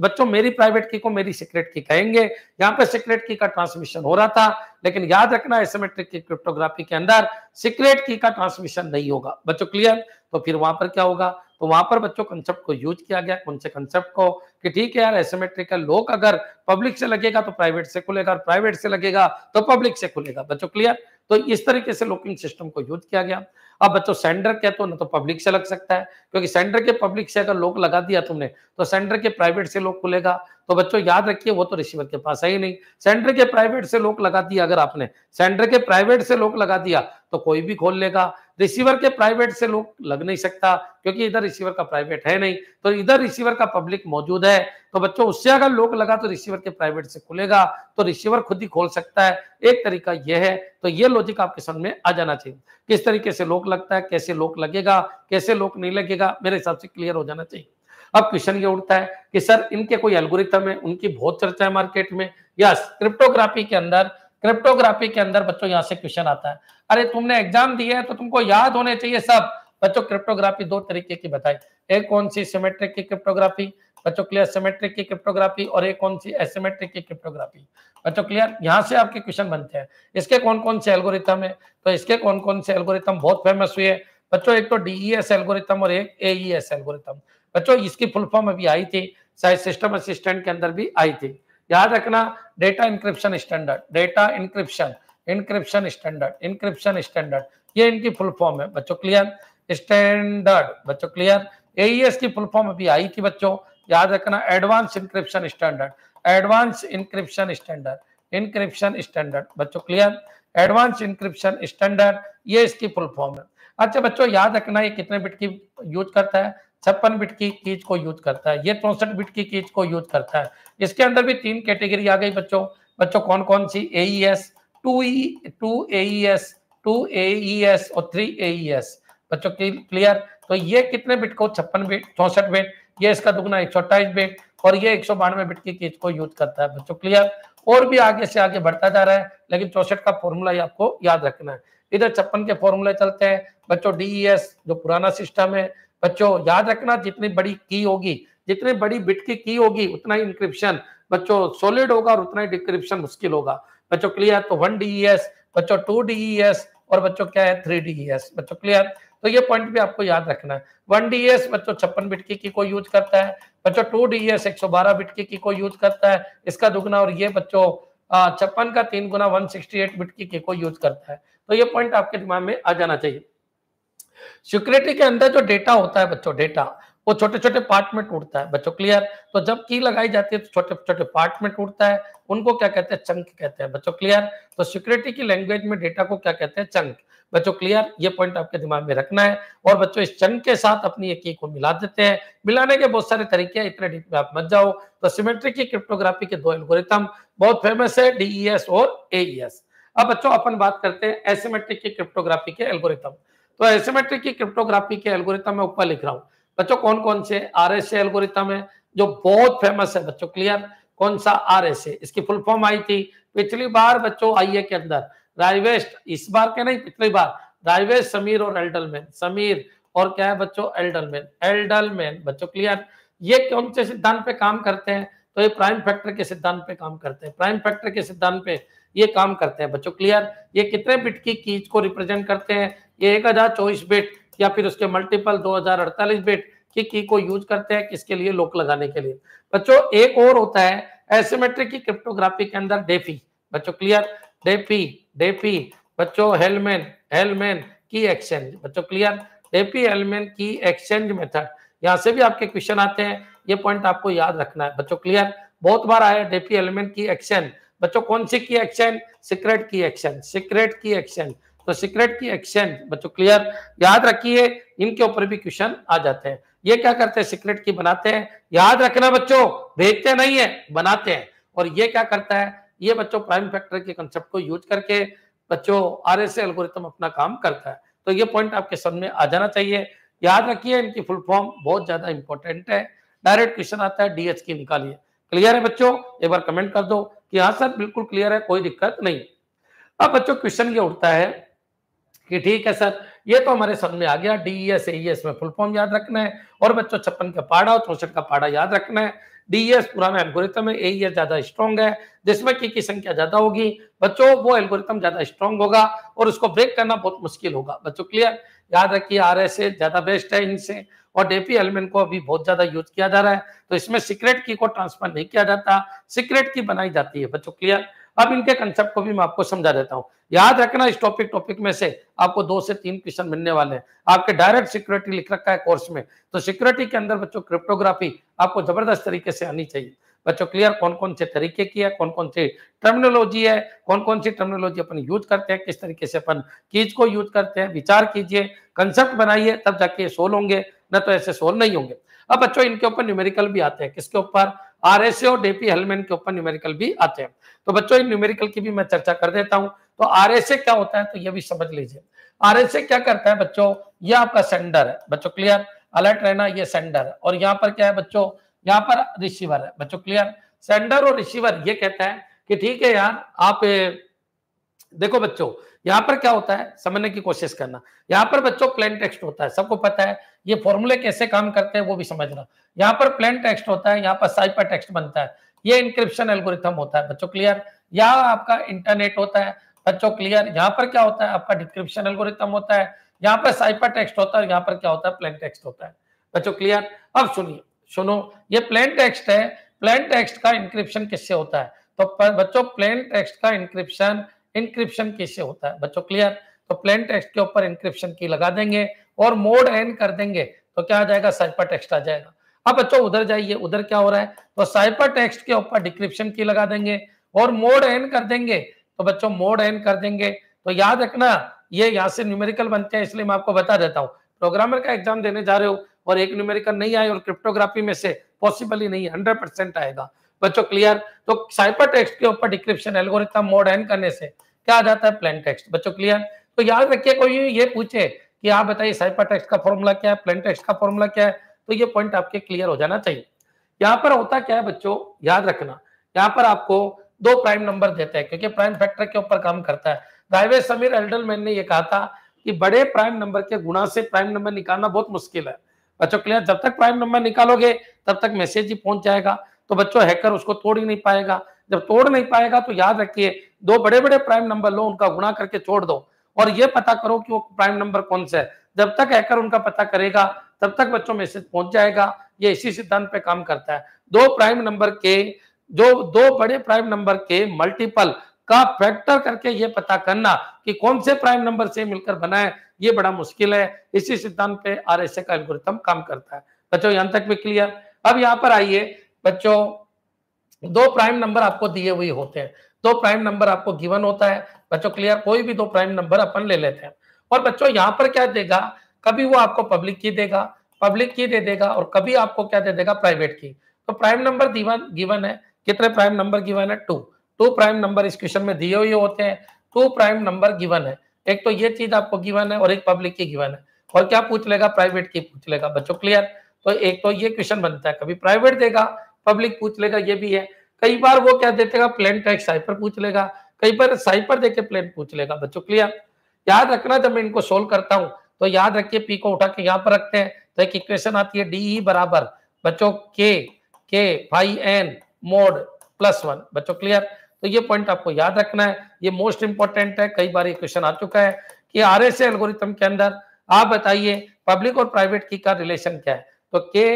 बच्चों मेरी प्राइवेट की को मेरी सीक्रेट की कहेंगे यहाँ पे सीक्रेट की का ट्रांसमिशन हो रहा था लेकिन याद रखना एसमेट्रिक की क्रिप्टोग्राफी के अंदर सीक्रेट की का ट्रांसमिशन नहीं होगा बच्चों क्लियर तो फिर वहां पर क्या होगा तो वहां पर बच्चों कंसेप्ट को यूज किया गया कौन से कंसेप्ट को कि ठीक है यार एसोमेट्रिकल लोक अगर पब्लिक से लगेगा तो प्राइवेट से खुलेगा और प्राइवेट से लगेगा तो पब्लिक से खुलेगा बच्चों क्लियर तो इस तरीके से लोकिंग सिस्टम को यूज किया गया अब बच्चों सेंडर के तो ना तो पब्लिक से लग सकता है क्योंकि सेंडर के पब्लिक से अगर लोक लगा दिया तुमने तो सेंडर के प्राइवेट से लोग खुलेगा तो बच्चों याद रखिए वो तो रिसीवर के पास है ही नहीं सेंडर के प्राइवेट से लोक लगा दिया अगर आपने सेंडर के प्राइवेट से लोक लगा दिया तो कोई भी खोल लेगा रिसीवर के प्राइवेट से लोग लग नहीं सकता क्योंकि इधर रिसीवर का प्राइवेट है नहीं तो इधर रिसीवर का पब्लिक मौजूद है तो बच्चों उससे अगर लोग लगा तो रिसीवर के प्राइवेट से खुलेगा तो रिसीवर खुद ही खोल सकता है एक तरीका यह है तो ये लॉजिक आपके समझ में आ जाना चाहिए किस तरीके से लोक लगता है कैसे लोक लगेगा कैसे लोक नहीं लगेगा मेरे हिसाब से क्लियर हो जाना चाहिए अब क्वेश्चन ये उठता है कि सर इनके कोई एल्गोरिथम है उनकी बहुत चर्चा है मार्केट में यस क्रिप्टोग्राफी के अंदर क्रिप्टोग्राफी के अंदर बच्चों यहाँ से क्वेश्चन आता है अरे तुमने एग्जाम दिया है तो तुमको याद होने चाहिए सब बच्चों क्रिप्टोग्राफी दो तरीके की बताई एक कौन सी सिमेट्रिक की क्रिप्टोग्राफी बच्चों क्लियर सिमेट्रिक की क्रिप्टोग्राफी और एक कौन सी एसिमेट्रिक की क्रिप्टोग्राफी बच्चों क्लियर यहाँ से आपके क्वेश्चन बनते हैं इसके कौन कौन से एल्गोरिथम है तो इसके कौन कौन से एल्गोरिथम बहुत फेमस हुए बच्चों एक तो डी एल्गोरिथम e और एक एस एल्गोरिथम e बच्चों इसकी फुल फॉर्म अभी आई थी शायद सिस्टम असिस्टेंट के अंदर भी आई थी याद रखना data encryption standard data encryption encryption standard encryption standard ये इनकी फुल फॉर्म है बच्चों क्लियर स्टैंडर्ड बच्चों क्लियर एस e की फुल फॉर्म अभी आई थी बच्चों याद रखना advance encryption standard advance encryption standard encryption standard बच्चों क्लियर एडवांस इंक्रिप्शन स्टैंडर्ड ये इसकी फुल फॉर्म है अच्छा बच्चों याद रखना ये कितने बिट की यूज करता है छप्पन बिट की कीज को यूज करता है ये चौसठ बिट की कीज को यूज करता है इसके अंदर भी तीन कैटेगरी आ गई बच्चों बच्चों कौन कौन सी A S e two E e, two A S e two A S और थ्री ए एस बच्चों क्लियर तो ये कितने बिट को छप्पन बिट चौसठ बिट ये इसका दुगना एक बिट और ये एक बिट की कीज को यूज करता है बच्चों क्लियर और भी आगे से आगे बढ़ता जा रहा है लेकिन चौसठ का फॉर्मूला आपको याद रखना है इधर छप्पन के फॉर्मूले चलते हैं बच्चों डीईएस जो पुराना सिस्टम है बच्चों याद रखना जितनी बड़ी की होगी जितनी बड़ी बिट की की होगी उतना ही इंक्रिप्शन बच्चों सॉलिड होगा और उतना ही डिक्रिप्शन मुश्किल होगा बच्चों क्लियर तो वन डी e बच्चों टू डीईएस e और बच्चों क्या है थ्री एस e बच्चों क्लियर तो ये पॉइंट भी आपको याद रखना है वन एस बच्चों छप्पन बिट की की को यूज करता है बच्चों टू एस एक सौ बारह बिट की की को यूज करता है इसका दुगना और ये बच्चों छप्पन का तीन गुना वन सिक्सटी एट बिट की की को यूज करता है तो ये पॉइंट आपके दिमाग में आ जाना चाहिए सिक्योरिटी के अंदर जो डेटा होता है बच्चों डेटा वो छोटे छोटे पार्ट में टूटता है बच्चों क्लियर तो जब की लगाई जाती है तो छोटे छोटे पार्ट में टूटता है उनको क्या कहते हैं चंक कहते हैं बच्चों क्लियर तो सिक्योरिटी की लैंग्वेज में डेटा को क्या कहते हैं चंक बच्चों क्लियर ये पॉइंट आपके दिमाग में रखना है और बच्चों इस चंक के साथ अपनी एक की को मिला देते हैं मिलाने के बहुत सारे तरीके हैं इतने डीप में आप मत जाओ तो सिमेट्री की क्रिप्टोग्राफी के दो एल्गोरिथम बहुत फेमस है डीईएस e और एस e अब बच्चों अपन बात करते हैं एसिमेट्रिक की क्रिप्टोग्राफी के एल्गोरिथम तो एसिमेट्रिक की क्रिप्टोग्राफी के एल्गोरिथम में ऊपर लिख रहा हूँ बच्चों कौन कौन से आर एस एल्गोरिथम है जो बहुत फेमस है बच्चों क्लियर कौन सा आर एस इसकी फुल फॉर्म आई थी पिछली बार बच्चों आईए के अंदर राइवेस्ट इस बार के नहीं पिछली बार राइवेस्ट समीर और एल्डलमैन समीर और क्या है बच्चों एल्डलमैन एल्डलमैन बच्चों क्लियर ये कौन से सिद्धांत पे काम करते हैं तो ये प्राइम फैक्टर के सिद्धांत पे काम करते हैं प्राइम फैक्टर के सिद्धांत पे ये काम करते हैं बच्चों क्लियर ये कितने बिट की कीज को रिप्रेजेंट करते हैं ये एक हजार चौबीस बिट या फिर उसके मल्टीपल दो हजार अड़तालीस बिट की की को यूज करते हैं किसके लिए लोक लगाने के लिए बच्चों एक और होता है एसिमेट्रिक की क्रिप्टोग्राफी के अंदर डेफी बच्चों क्लियर डेफी डेफी बच्चों हेलमेन हेलमेन की एक्सचेंज बच्चों क्लियर डेपी हेलमेन की एक्सचेंज मेथड यहाँ से भी आपके क्वेश्चन आते हैं ये पॉइंट आपको याद रखना है बच्चों क्लियर बहुत बार आया डेपी हेलमेन की एक्सचेंज बच्चों कौन सी key exchange secret key exchange secret key exchange तो सिगरेट की एक्सचेंज बच्चों क्लियर याद रखिए इनके ऊपर भी क्वेश्चन आ जाते हैं ये क्या करते हैं सिक्रेट की बनाते हैं याद रखना बच्चों भेजते नहीं है बनाते हैं और ये क्या करता है ये बच्चों प्राइम फैक्टर के कंसेप्ट को यूज करके बच्चों आर एस अपना काम करता है तो ये पॉइंट आपके सामने आ जाना चाहिए याद रखिए इनकी फुल फॉर्म बहुत ज्यादा इंपॉर्टेंट है डायरेक्ट क्वेश्चन आता है डीएच की निकालिए क्लियर है बच्चों एक बार कमेंट कर दो कि हाँ सर बिल्कुल क्लियर है कोई दिक्कत नहीं अब बच्चों क्वेश्चन ये उठता है कि ठीक है सर ये तो हमारे में आ गया डीएस एस e e में फुल फॉर्म याद रखना है और बच्चों छप्पन का पाड़ा और चौसठ का पाड़ा याद रखना है डीएस पुराना एल्गोरिथम है एस e ज्यादा स्ट्रॉन्ग है जिसमें की, की संख्या ज्यादा होगी बच्चों वो एल्गोरिथम ज्यादा स्ट्रॉन्ग होगा और उसको ब्रेक करना बहुत मुश्किल होगा बच्चों क्लियर याद रखिए आर एस ज्यादा बेस्ट है इनसे और डेपी एलिमेंट को अभी बहुत ज्यादा यूज किया जा रहा है तो इसमें सीक्रेट की को ट्रांसफर नहीं किया जाता सीक्रेट की बनाई जाती है बच्चों क्लियर अब इनके कंसेप्ट को भी मैं आपको समझा देता हूँ याद रखना इस टॉपिक टॉपिक में से आपको दो से तीन क्वेश्चन मिलने वाले हैं आपके डायरेक्ट सिक्योरिटी लिख रखा है कोर्स में तो सिक्योरिटी के अंदर बच्चों क्रिप्टोग्राफी आपको जबरदस्त तरीके से आनी चाहिए बच्चों क्लियर कौन कौन से तरीके की है कौन कौन सी टर्मिनोलॉजी है कौन कौन सी टर्मिनोलॉजी अपन यूज करते हैं किस तरीके से अपन चीज को यूज करते हैं विचार कीजिए कंसेप्ट बनाइए तब जाके ये होंगे न तो ऐसे सोल नहीं होंगे अब बच्चों इनके ऊपर न्यूमेरिकल भी आते हैं किसके ऊपर आरएसए और डीपी हेलमेन के ऊपर न्यूमेरिकल भी आते हैं तो बच्चों इन न्यूमेरिकल की भी मैं चर्चा कर देता हूं तो आरएसए क्या होता है तो ये भी समझ लीजिए आरएसए क्या करता है बच्चों ये आपका सेंडर है बच्चों क्लियर अलर्ट रहना ये सेंडर है और यहाँ पर क्या है बच्चों यहाँ पर रिसीवर है बच्चों क्लियर सेंडर और रिसीवर ये कहता है कि ठीक है यार आप देखो बच्चों यहां पर क्या होता है समझने की कोशिश करना यहां पर बच्चों प्लेन टेक्स्ट होता है सबको पता है ये फॉर्मूले कैसे काम करते हैं वो भी समझना यहां पर प्लेन टेक्स्ट होता है यहां पर साइपर टेक्स्ट बनता है ये इंक्रिप्शन एल्गोरिथम होता है बच्चों क्लियर या आपका इंटरनेट होता है बच्चों क्लियर यहाँ पर क्या होता है आपका डिस्क्रिप्शन एल्गोरिथम होता है यहाँ पर साइपर टेक्स्ट होता है यहाँ पर क्या होता है प्लेन टेक्स्ट होता है बच्चों क्लियर अब सुनिए सुनो ये प्लेन टेक्स्ट है प्लेन टेक्स्ट का इंक्रिप्शन किससे होता है तो बच्चों प्लेन टेक्स्ट का इंक्रिप्शन इंक्रिप्शन की होता है बच्चों क्लियर तो प्लेन टेक्स्ट के ऊपर इंक्रिप्शन की लगा देंगे और मोड एन कर देंगे तो क्या आ जाएगा साइपर टेक्स्ट आ जाएगा अब बच्चों उधर जाइए उधर क्या हो रहा है तो साइपर टेक्स्ट के ऊपर डिक्रिप्शन की लगा देंगे और मोड एन कर देंगे तो बच्चों मोड एन कर देंगे तो याद रखना ये यहाँ से न्यूमेरिकल बनते हैं इसलिए मैं आपको बता देता हूँ प्रोग्रामर का एग्जाम देने जा रहे हो और एक न्यूमेरिकल नहीं आए और क्रिप्टोग्राफी में से पॉसिबल ही नहीं हंड्रेड परसेंट आएगा बच्चों क्लियर तो साइपर टेक्स्ट के ऊपर डिक्रिप्शन एल्गोरिथम मोड एन करने से क्या आ जाता है प्लेन टेक्स्ट बच्चों क्लियर तो याद रखिए कोई ये पूछे कि आप बताइए साइपर टेक्स्ट का फॉर्मूला क्या है प्लेन टेक्स्ट का फॉर्मूला क्या है तो ये पॉइंट आपके क्लियर हो जाना चाहिए यहाँ पर होता क्या है बच्चों याद रखना यहाँ पर आपको दो प्राइम नंबर देते हैं क्योंकि प्राइम फैक्टर के ऊपर काम करता है दाइवे समीर एल्डलमैन ने यह कहा था कि बड़े प्राइम नंबर के गुणा से प्राइम नंबर निकालना बहुत मुश्किल है बच्चों क्लियर जब तक प्राइम नंबर निकालोगे तब तक मैसेज ही पहुंच जाएगा तो बच्चों हैकर उसको तोड़ ही नहीं पाएगा जब तोड़ नहीं पाएगा तो याद रखिए दो बड़े बड़े प्राइम नंबर लो उनका गुणा करके छोड़ दो और ये पता करो कि वो प्राइम नंबर कौन सा है जब तक हैकर उनका पता करेगा तब तक बच्चों मैसेज पहुंच जाएगा ये इसी सिद्धांत पे काम करता है दो प्राइम नंबर के जो दो बड़े प्राइम नंबर के मल्टीपल का फैक्टर करके ये पता करना कि कौन से प्राइम नंबर से मिलकर बना है ये बड़ा मुश्किल है इसी सिद्धांत पे आर का एल्गोरिथम काम करता है बच्चों यहां तक भी क्लियर अब यहाँ पर आइए बच्चों दो प्राइम नंबर आपको दिए हुए होते हैं दो प्राइम नंबर आपको गिवन होता है बच्चों क्लियर कोई भी दो प्राइम नंबर अपन ले लेते हैं और बच्चों यहाँ पर क्या देगा कभी वो आपको पब्लिक की देगा पब्लिक की दे देगा और कभी आपको क्या दे देगा प्राइवेट की तो प्राइम नंबर गिवन गिवन है कितने प्राइम नंबर गिवन है टू टू प्राइम नंबर इस क्वेश्चन में दिए हुए होते हैं टू प्राइम नंबर गिवन है एक तो ये चीज आपको गिवन है और एक पब्लिक की गिवन है और क्या पूछ लेगा प्राइवेट की पूछ लेगा बच्चों क्लियर तो एक तो ये क्वेश्चन बनता है कभी प्राइवेट देगा पब्लिक पूछ लेगा ये भी है कई बार वो क्या देतेगा प्लेन टैक्स साइपर पूछ लेगा कई बार साइपर देके प्लेन पूछ लेगा बच्चों क्लियर याद रखना जब मैं इनको सोल्व करता हूँ तो याद रखिए पी को उठा के यहाँ पर रखते हैं तो एक इक्वेशन आती है डी e बराबर बच्चों के K phi n mod plus one बच्चों क्लियर तो ये पॉइंट आपको याद रखना है ये मोस्ट इंपॉर्टेंट है कई बार ये क्वेश्चन आ चुका है कि आर एस एलगोरिथम के अंदर आप बताइए पब्लिक और प्राइवेट की का रिलेशन क्या है तो K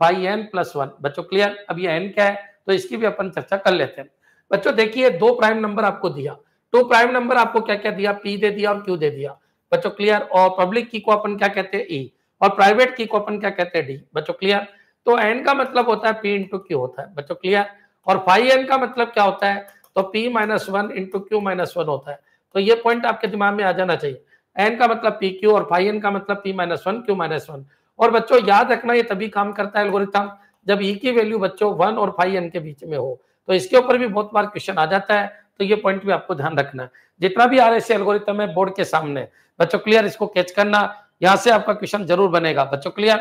phi n plus one बच्चों क्लियर अब ये एन क्या है तो इसकी भी अपन चर्चा कर लेते हैं बच्चों देखिए दो प्राइम नंबर आपको दिया टू तो प्राइम नंबर आपको क्या क्या दिया पी दे दिया और क्यू दे दिया बच्चों क्लियर और पब्लिक की को अपन क्या कहते हैं ई e। और प्राइवेट की को अपन क्या कहते हैं डी बच्चों क्लियर तो एन का मतलब होता है पी इंटू क्यू होता है बच्चों क्लियर और फाइव एन का मतलब क्या होता है तो P minus one into Q minus one होता है तो ये पॉइंट आपके दिमाग में आ जाना चाहिए एन का मतलब पी क्यू और फाइव एन का मतलब P minus one Q minus one और बच्चों याद रखना ये तभी काम करता है एल्गोरिथम जब ई e की वैल्यू बच्चों वन और फाइव एन के बीच में हो तो इसके ऊपर भी बहुत बार क्वेश्चन आ जाता है तो ये पॉइंट भी आपको ध्यान रखना है जितना भी आर एस एल्गोरिथम है बोर्ड के सामने बच्चों क्लियर इसको कैच करना यहां से आपका क्वेश्चन जरूर बनेगा बच्चों क्लियर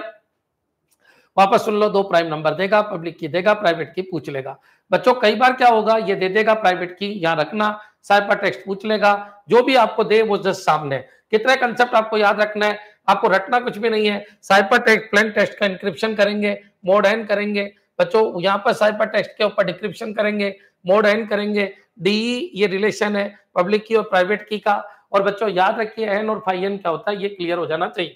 वापस सुन लो दो प्राइम नंबर देगा पब्लिक की देगा प्राइवेट की पूछ लेगा बच्चों कई बार क्या होगा ये दे देगा प्राइवेट की यहाँ रखना साइपर टेक्स्ट पूछ लेगा जो भी आपको दे वो जस्ट सामने कितने कंसेप्ट आपको याद रखना है आपको रटना कुछ भी नहीं है साइपर टेक्स प्लेन टेस्ट का इंक्रिप्शन करेंगे मोड एन करेंगे बच्चों यहाँ पर साइपर टेक्स्ट के ऊपर डिक्रिप्शन करेंगे मोड एन करेंगे डी e, ये रिलेशन है पब्लिक की और प्राइवेट की का और बच्चों याद रखिए एन और फाइव एन क्या होता है ये क्लियर हो जाना चाहिए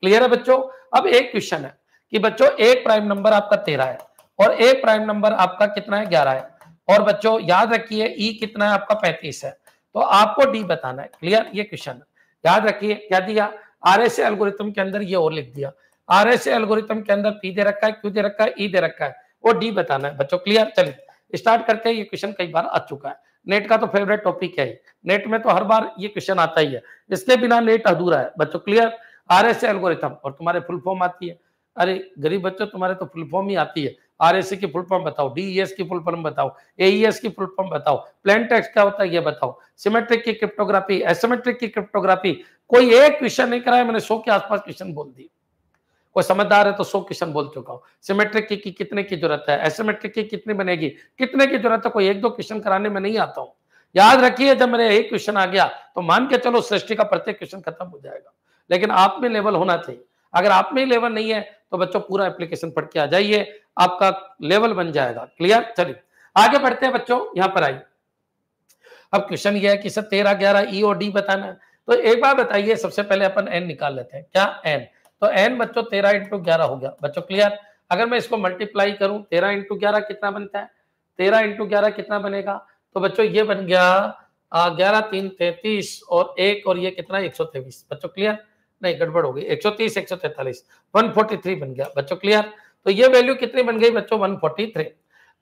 क्लियर है बच्चों अब एक क्वेश्चन है कि बच्चों एक प्राइम नंबर आपका तेरह है और एक प्राइम नंबर आपका कितना है ग्यारह है और बच्चों याद रखिए ई e कितना है आपका पैंतीस है तो आपको डी बताना है क्लियर ये क्वेश्चन याद रखिए क्या दिया आर एस एल्गोरिथम के अंदर ये और लिख दिया आर एस एल्गोरिथम के अंदर पी दे रखा है क्यू दे रखा है ई e दे रखा है वो डी बताना है बच्चों क्लियर चलिए स्टार्ट करते हैं ये क्वेश्चन कई बार आ चुका है नेट का तो फेवरेट टॉपिक है नेट में तो हर बार ये क्वेश्चन आता ही है इसके बिना नेट अधूरा है बच्चों क्लियर आर एस एल्गोरिथम और तुम्हारे फुल फॉर्म आती है अरे गरीब बच्चों तुम्हारे तो फुल फॉर्म ही आती है आर एस की फुल फॉर्म बताओ डीईएस की फुल फॉर्म बताओ एईएस की फुल फॉर्म बताओ प्लेन टेक्स क्या होता है ये बताओ सिमेट्रिक की क्रिप्टोग्राफी एसोमेट्रिक की क्रिप्टोग्राफी कोई एक क्वेश्चन नहीं कराया मैंने सौ के आसपास क्वेश्चन बोल दिए कोई समझदार है तो सौ क्वेश्चन बोल चुका हूँ सिमेट्रिक की, की कितने की जरूरत है एसोमेट्रिक की कितनी बनेगी कितने की जरूरत है कोई एक दो क्वेश्चन कराने में नहीं आता हूँ याद रखिए जब मेरे एक क्वेश्चन आ गया तो मान के चलो सृष्टि का प्रत्येक क्वेश्चन खत्म हो जाएगा लेकिन आप में लेवल होना चाहिए अगर आप में ही लेवल नहीं है तो बच्चों पूरा एप्लीकेशन पढ़ के आ जाइए आपका लेवल बन जाएगा क्लियर चलिए आगे बढ़ते हैं बच्चों यहां पर आइए अब क्वेश्चन यह है कि सर तेरह ग्यारह ई e और डी बताना है तो एक बार बताइए सबसे पहले अपन एन निकाल लेते हैं क्या एन तो एन बच्चों तेरह इंटू ग्यारह हो गया बच्चों क्लियर अगर मैं इसको मल्टीप्लाई करूं तेरह इंटू ग्यारह कितना बनता है तेरह इंटू ग्यारह कितना बनेगा तो बच्चों ये बन गया ग्यारह तीन तैतीस और एक और ये कितना एक सौ तेईस बच्चों क्लियर नहीं गड़बड़ हो गई एक सौ तीस एक सौ तैतालीस वन फोर्टी थ्री बन गया बच्चों क्लियर तो ये वैल्यू कितनी बन गई बच्चों 143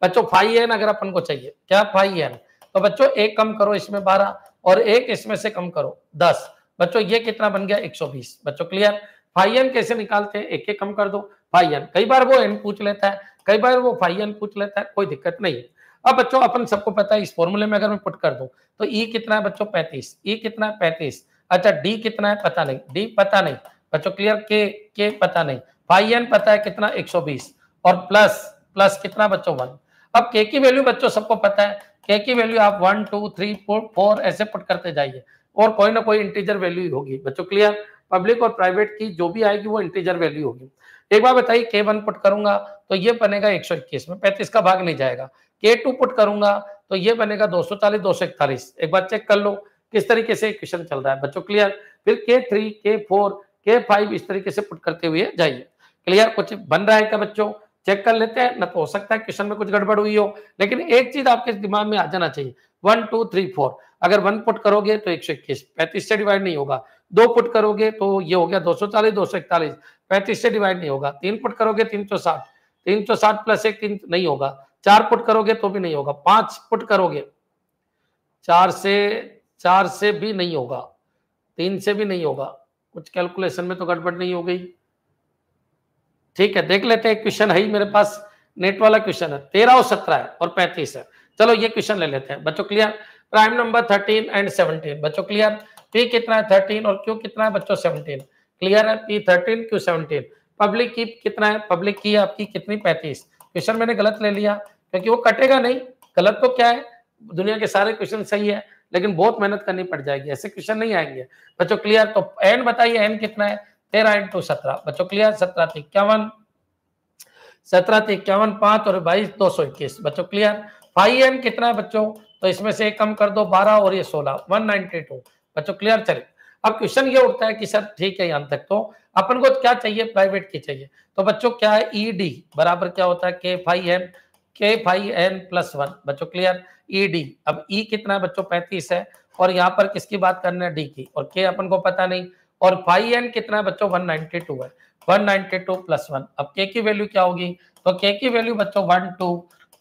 बच्चों फाइव एन अगर अपन को चाहिए क्या फाइव एन तो बच्चों एक कम करो इसमें बारह और एक इसमें से कम करो दस बच्चों ये कितना बन गया 120 बच्चों क्लियर फाइव कैसे निकालते हैं एक एक कम कर दो फाइव कई बार वो एन पूछ लेता है कई बार वो फाइव पूछ लेता है कोई दिक्कत नहीं है अब बच्चों अपन सबको पता है इस फॉर्मूले में अगर मैं पुट कर दू तो ई e कितना है बच्चों पैंतीस ई e कितना है पैंतीस अच्छा डी कितना है पता नहीं डी पता नहीं बच्चों क्लियर के के पता नहीं फाइव एन पता है कितना 120 और प्लस प्लस कितना बच्चों वन अब के की वैल्यू बच्चों सबको पता है के की वैल्यू आप one two three four four ऐसे पुट करते जाइए और कोई ना कोई इंटीजर वैल्यू होगी बच्चों क्लियर पब्लिक और प्राइवेट की जो भी आएगी वो इंटीजर वैल्यू होगी एक बार बताइए के वन पुट करूंगा तो ये बनेगा एक सौ इक्कीस में पैंतीस का भाग नहीं जाएगा के टू पुट करूंगा तो ये बनेगा दो सौ चालीस दो सौ इकतालीस एक बार चेक कर लो किस तरीके से क्वेश्चन चल रहा है बच्चों क्लियर फिर के थ्री के फोर के फाइव इस तरीके से पुट करते हुए जाइए क्लियर कुछ बन रहा है क्या बच्चों चेक कर लेते हैं ना तो हो सकता है क्वेश्चन में कुछ गड़बड़ हुई हो लेकिन एक चीज आपके दिमाग में आ जाना चाहिए वन टू थ्री फोर अगर वन पुट करोगे तो एक सौ इक्कीस पैंतीस से डिवाइड नहीं होगा दो पुट करोगे तो ये हो गया दो सौ चालीस दो सौ इकतालीस पैंतीस से डिवाइड नहीं होगा तीन पुट करोगे तीन सौ साठ तीन सौ साठ प्लस एक तीन नहीं होगा चार पुट करोगे तो भी नहीं होगा पांच पुट करोगे चार से चार से भी नहीं होगा तीन से भी नहीं होगा कुछ कैलकुलेशन में तो गड़बड़ नहीं हो गई ठीक है देख लेते हैं क्वेश्चन है ही मेरे पास नेट वाला क्वेश्चन है तेरह और सत्रह है और पैंतीस है चलो ये क्वेश्चन ले लेते हैं बच्चों क्लियर prime number thirteen and seventeen बच्चों क्लियर पी कितना है थर्टीन और क्यू कितना है बच्चों सेवनटीन क्लियर है P thirteen Q seventeen public key कितना है पब्लिक की आपकी कितनी पैंतीस क्वेश्चन मैंने गलत ले लिया क्योंकि वो कटेगा नहीं गलत तो क्या है दुनिया के सारे क्वेश्चन सही है लेकिन बहुत मेहनत करनी पड़ जाएगी ऐसे क्वेश्चन नहीं आएंगे बच्चों क्लियर तो एन बताइए एन कितना है तेरह इंटू सत्रह बच्चों क्लियर सत्रह थी इक्यावन सत्रह थी इक्यावन पांच और बाईस दो सौ इक्कीस बच्चों क्लियर फाइव एम कितना है बच्चों तो इसमें से एक कम कर दो बारह और ये सोलह वन नाइनटी टू बच्चों क्लियर चले अब क्वेश्चन ये उठता है कि सर ठीक है यहां तक तो अपन को क्या चाहिए प्राइवेट की चाहिए तो बच्चों क्या है ई e डी बराबर क्या होता है K phi M K phi n plus one बच्चों क्लियर ई डी अब ई e कितना है बच्चों पैंतीस है और यहाँ पर किसकी बात करना है डी की और के अपन को पता नहीं और फाइव एन कितना है बच्चों टू है टू प्लस वन अब के की वैल्यू क्या होगी तो के की वैल्यू बच्चों one two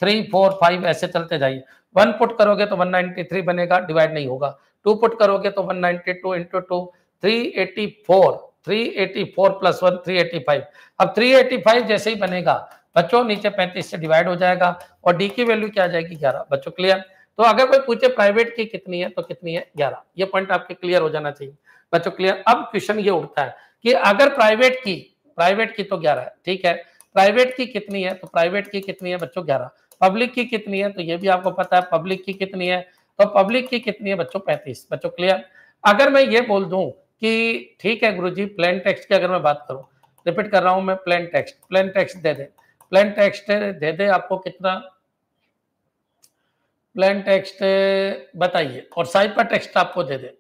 three four five ऐसे चलते जाइए वन पुट करोगे तो वन थ्री बनेगा डिवाइड नहीं होगा टू पुट करोगे तो one ninety two into two three eighty four three eighty four plus one three eighty five अब थ्री एटी फाइव जैसे ही बनेगा बच्चों नीचे पैंतीस से डिवाइड हो जाएगा और डी की वैल्यू क्या आ जाएगी ग्यारह बच्चों क्लियर तो अगर कोई पूछे प्राइवेट की कितनी है तो कितनी है ग्यारह ये पॉइंट आपके क्लियर हो जाना चाहिए बच्चों क्लियर अब क्वेश्चन ये उठता है कि अगर प्राइवेट की प्राइवेट की तो ग्यारह है ठीक है प्राइवेट की कितनी है तो प्राइवेट की कितनी है बच्चों ग्यारह पब्लिक की कितनी है तो ये भी आपको पता है पब्लिक की कितनी है तो पब्लिक की कितनी है बच्चों पैंतीस बच्चों क्लियर अगर मैं ये बोल दूं कि ठीक है गुरुजी प्लेन टेक्स्ट की अगर मैं बात करूं रिपीट कर रहा हूं मैं प्लेन टेक्स्ट प्लेन टेक्स्ट दे दे प्लेन टेक्स्ट दे दे आपको कितना प्लेन टेक्स्ट बताइए और साइपर टेक्स्ट आपको दे दे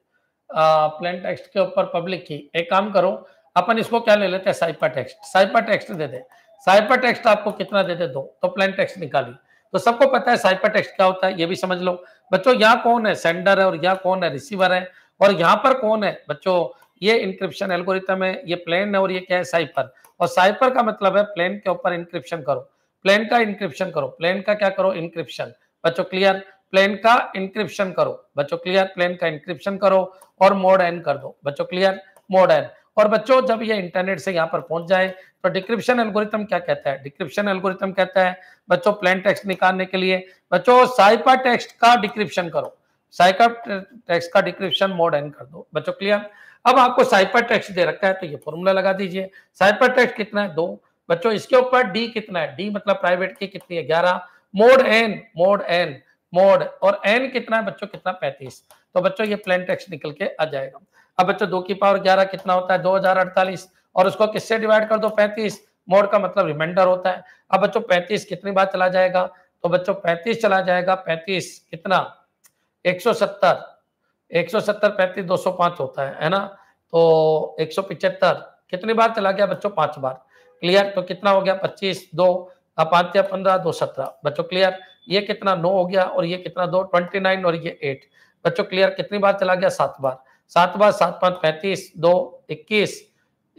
प्लेन टेक्स्ट के ऊपर पब्लिक की एक काम करो अपन इसको क्या ले लेते हैं साइपर टेक्स्ट साइपर टेक्स्ट दे दे साइपर टेक्स्ट आपको कितना दे दे दो तो प्लेन टेक्स्ट निकाली तो सबको पता है साइपर टेक्स्ट क्या होता है ये भी समझ लो बच्चों यहाँ कौन है सेंडर है और यहाँ कौन है रिसीवर है और यहाँ पर कौन है बच्चों ये इंक्रिप्शन एल्गोरिथम है ये प्लेन है और ये क्या है साइपर और साइपर का मतलब है प्लेन के ऊपर इंक्रिप्शन करो प्लेन का इंक्रिप्शन करो प्लेन का क्या करो इंक्रिप्शन बच्चों क्लियर प्लेन का इंक्रिप्शन करो बच्चों क्लियर प्लेन का इंक्रिप्शन करो और मोड एन कर दो बच्चों क्लियर मोड एन और बच्चों जब ये इंटरनेट से यहाँ पर पहुंच जाए तो डिक्रिप्शन एल्गोरिथम क्या कहता है डिक्रिप्शन एल्गोरिथम कहता है बच्चों प्लेन टेक्स्ट निकालने के लिए बच्चों साइपर टेक्स्ट का डिक्रिप्शन करो साइपर टेक्स्ट का डिक्रिप्शन मोड एन कर दो बच्चों क्लियर अब आपको साइपर टेक्स्ट दे रखा है तो ये फॉर्मूला लगा दीजिए साइपर टेक्स्ट कितना है दो बच्चों इसके ऊपर डी कितना है डी मतलब प्राइवेट की कितनी है ग्यारह mod n mod n mod और एन कितना है बच्चों कितना पैंतीस तो बच्चों ये प्लेन टेक्स निकल के आ जाएगा अब बच्चों दो की पावर ग्यारह कितना होता है दो हजार अड़तालीस और उसको किससे डिवाइड कर दो पैंतीस मोड का मतलब रिमाइंडर होता है अब बच्चों पैंतीस कितनी बार चला जाएगा तो बच्चों पैंतीस चला जाएगा पैंतीस कितना एक सौ सत्तर एक सौ सत्तर पैंतीस दो सौ पांच होता है है ना तो एक सौ पिचहत्तर कितनी बार चला गया बच्चों पांच बार क्लियर तो कितना हो गया पच्चीस दो पांच या पंद्रह दो सत्रह बच्चों क्लियर ये कितना नो हो गया और ये कितना दो ट्वेंटी नाइन और ये एट बच्चों क्लियर कितनी बार चला गया सात बार सात बार सात पांच पैंतीस दो इक्कीस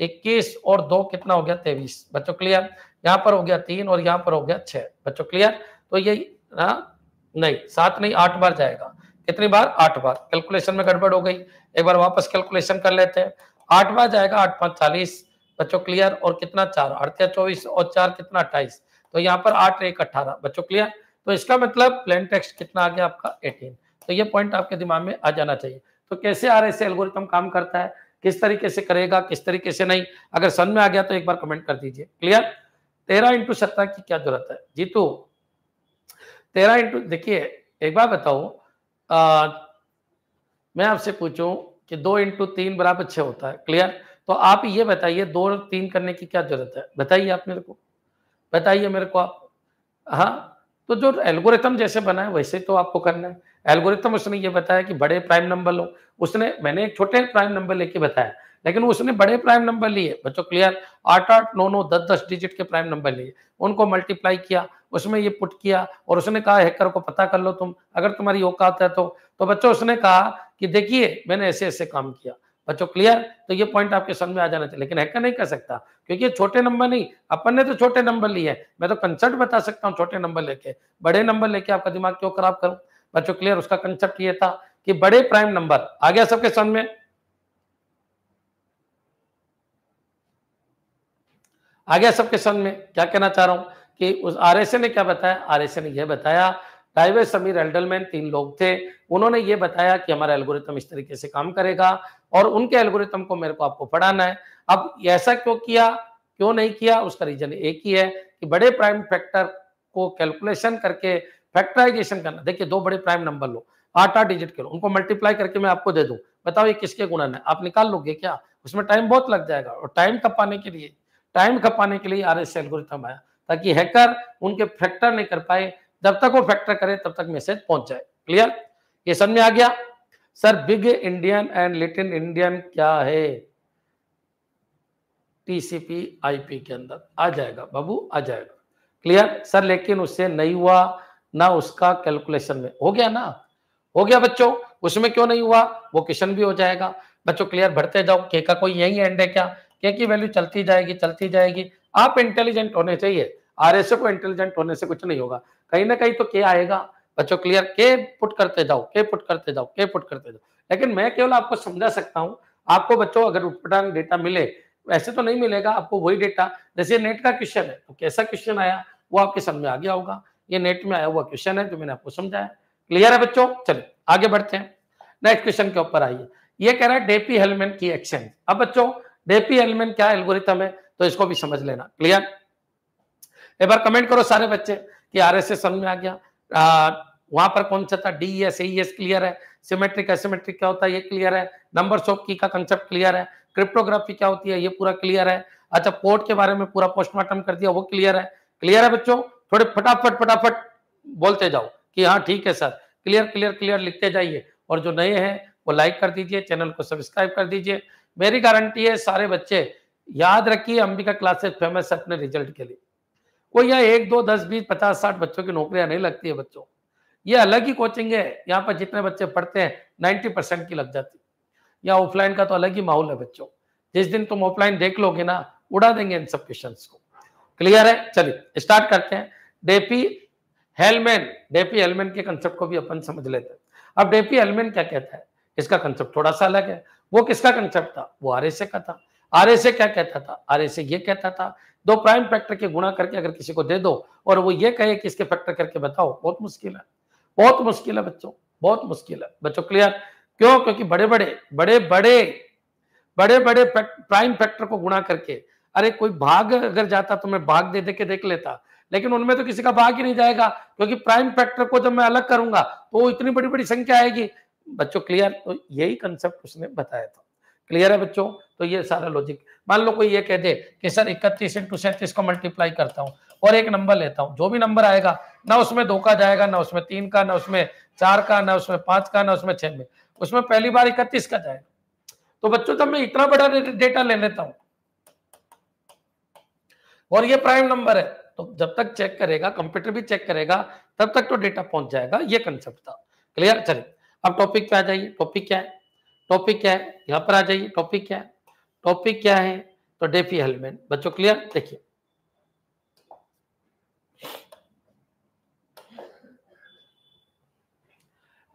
इक्कीस और दो कितना हो गया तेईस बच्चों क्लियर यहाँ पर हो गया तीन और यहाँ पर हो गया छह बच्चों क्लियर तो ये ना हाँ? नहीं सात नहीं आठ बार जाएगा कितनी बार आठ बार कैलकुलेशन में गड़बड़ हो गई एक बार वापस कैलकुलेशन कर लेते हैं आठ बार जाएगा आठ पांच चालीस बच्चों क्लियर और कितना चार अड़तीस चौबीस और चार कितना अट्ठाईस तो यहाँ पर आठ एक अट्ठारह बच्चों क्लियर तो इसका मतलब प्लेन टेक्स्ट कितना आ गया आपका 18 तो ये पॉइंट आपके दिमाग में आ जाना चाहिए तो कैसे आर एस एल्गोरिथम काम करता है किस तरीके से करेगा किस तरीके से नहीं अगर सन में आ गया तो एक बार कमेंट कर दीजिए क्लियर तेरह इंटू सत्रह की क्या जरूरत है जीतू तेरह इंटू देखिए एक बार बताओ आ, मैं आपसे पूछूं कि दो इंटू तीन बराबर छः होता है क्लियर तो आप ये बताइए दो तीन करने की क्या जरूरत है बताइए आप मेरे को बताइए मेरे को आप हाँ तो जो एल्गोरिथम जैसे बना है वैसे तो आपको करना है एल्गोरिथम उसने ये बताया कि बड़े प्राइम नंबर लो उसने मैंने एक छोटे प्राइम नंबर लेके बताया लेकिन उसने बड़े प्राइम नंबर लिए बच्चों क्लियर आठ आठ नौ नौ दस दस डिजिट के प्राइम नंबर लिए उनको मल्टीप्लाई किया उसमें ये पुट किया और उसने कहा हैकर को पता कर लो तुम अगर तुम्हारी औकात है तो तो बच्चों उसने कहा कि देखिए मैंने ऐसे ऐसे काम किया बच्चों क्लियर तो ये पॉइंट आपके समझ में आ जाना चाहिए लेकिन हैकर नहीं कर सकता क्योंकि छोटे नंबर नहीं अपन ने तो छोटे नंबर लिए हैं मैं तो कंसेप्ट बता सकता हूँ छोटे नंबर लेके बड़े नंबर लेके आपका दिमाग क्यों खराब करूं बच्चों क्लियर उसका कंसेप्ट ये था कि बड़े प्राइम नंबर आ गया सबके समझ में आ गया सबके समझ में क्या कहना चाह रहा हूं कि उस आरएसए ने क्या बताया आरएसए ने यह बताया डाइवे समीर एल्डलमैन तीन लोग थे उन्होंने ये बताया कि हमारा एल्गोरिथम इस तरीके से काम करेगा और उनके एल्गोरिथम को मेरे को आपको पढ़ाना है अब ऐसा क्यों किया क्यों नहीं किया उसका रीजन एक ही है कि बड़े प्राइम फैक्टर को कैलकुलेशन करके फैक्टराइजेशन करना देखिए दो बड़े प्राइम नंबर लो आठ आठ डिजिट के लो उनको मल्टीप्लाई करके मैं आपको दे दूं बताओ ये किसके गुणन है आप निकाल लोगे क्या उसमें टाइम बहुत लग जाएगा और टाइम खपाने के लिए टाइम खपाने के लिए आर एस एल्गोरिथम आया ताकि हैकर उनके फैक्टर नहीं कर पाए जब तक वो फैक्टर करे तब तक मैसेज पहुंच जाए क्लियर ये समझ में आ गया sir big endian and little endian क्या है टीसीपी आईपी के अंदर आ जाएगा बाबू आ जाएगा क्लियर सर लेकिन उससे नहीं हुआ ना उसका कैलकुलेशन में हो गया ना हो गया बच्चों उसमें क्यों नहीं हुआ वो क्वेश्चन भी हो जाएगा बच्चों क्लियर भरते जाओ के का कोई यही एंड है क्या के की वैल्यू चलती जाएगी चलती जाएगी आप इंटेलिजेंट होने चाहिए आरएसए को इंटेलिजेंट होने से कुछ नहीं होगा कहीं ना कहीं तो के आएगा बच्चों क्लियर के पुट करते जाओ के पुट करते जाओ के पुट करते जाओ लेकिन मैं केवल आपको समझा सकता हूँ आपको बच्चों अगर उत्पटांग डेटा मिले ऐसे तो नहीं मिलेगा आपको वही डेटा जैसे नेट का क्वेश्चन है तो कैसा क्वेश्चन आया वो आपके समझ में आ गया होगा ये नेट में आया हुआ क्वेश्चन है जो मैंने आपको समझाया क्लियर है बच्चों चलिए आगे बढ़ते हैं नेक्स्ट क्वेश्चन के ऊपर आइए ये कह रहा है डेपी हेलमेन की एक्शन अब बच्चों डेपी हेलमेन क्या एल्गोरिथम है तो इसको भी समझ लेना क्लियर एक बार कमेंट करो सारे बच्चे कि एस एस में आ गया वहां पर कौन सा था डी एस एस क्लियर है सिमेट्रिक एसिमेट्रिक क्या होता है ये क्लियर है नंबर शॉप की का कंसेप्ट क्लियर है क्रिप्टोग्राफी क्या होती है ये पूरा क्लियर है अच्छा पोर्ट के बारे में पूरा पोस्टमार्टम कर दिया वो क्लियर है क्लियर है बच्चों थोड़े फटाफट फटाफट बोलते जाओ कि हाँ ठीक है सर क्लियर क्लियर क्लियर लिखते जाइए और जो नए हैं वो लाइक कर दीजिए चैनल को सब्सक्राइब कर दीजिए मेरी गारंटी है सारे बच्चे याद रखिए अंबिका क्लासेस फेमस है अपने रिजल्ट के लिए कोई यहाँ एक दो दस बीस पचास साठ बच्चों की नौकरियां नहीं लगती है बच्चों ये अलग ही कोचिंग है यहाँ पर जितने बच्चे पढ़ते हैं नाइन्टी परसेंट की लग जाती है यहाँ ऑफलाइन का तो अलग ही माहौल है बच्चों जिस दिन तुम ऑफलाइन देख लोगे ना उड़ा देंगे इन सब क्वेश्चन को क्लियर है चलिए स्टार्ट करते हैं डेपी हेलमेन डेपी हेलमेन के कंसेप्ट को भी अपन समझ लेते हैं अब डेपी हेलमेन क्या कहता है इसका कंसेप्ट थोड़ा सा अलग है वो किसका कंसेप्ट था वो आर का था आरएसए क्या कहता था आरएसए ये कहता था दो प्राइम फैक्टर के गुणा करके अगर किसी को दे दो और वो ये कहे कि इसके फैक्टर करके बताओ बहुत मुश्किल है बहुत मुश्किल है बच्चों बहुत मुश्किल है बच्चों क्लियर क्यों क्योंकि बड़े बड़े बड़े बड़े बड़े बड़े प्राइम फैक्टर को गुणा करके अरे कोई भाग अगर जाता तो मैं भाग दे दे के देख लेता लेकिन उनमें तो किसी का भाग ही नहीं जाएगा क्योंकि प्राइम फैक्टर को जब मैं अलग करूंगा तो इतनी बड़ी बड़ी संख्या आएगी बच्चों क्लियर तो यही कंसेप्ट उसने बताया था क्लियर है बच्चों तो ये सारा लॉजिक मान लो कोई ये कह दे कि सर इकतीस इंटू सैंतीस को मल्टीप्लाई करता हूँ और एक नंबर लेता हूँ जो भी नंबर आएगा ना उसमें दो का जाएगा ना उसमें तीन का ना उसमें चार का ना उसमें पांच का ना उसमें छह में उसमें पहली बार इकतीस का जाएगा तो बच्चों जब मैं इतना बड़ा डेटा ले लेता हूं और ये प्राइम नंबर है तो जब तक चेक करेगा कंप्यूटर भी चेक करेगा तब तक तो डेटा पहुंच जाएगा ये कंसेप्ट था क्लियर चलिए अब टॉपिक पे आ जाइए टॉपिक क्या है टॉपिक क्या है यहाँ पर आ जाइए टॉपिक क्या है टॉपिक क्या है तो डेफी हेलमेट बच्चों क्लियर देखिए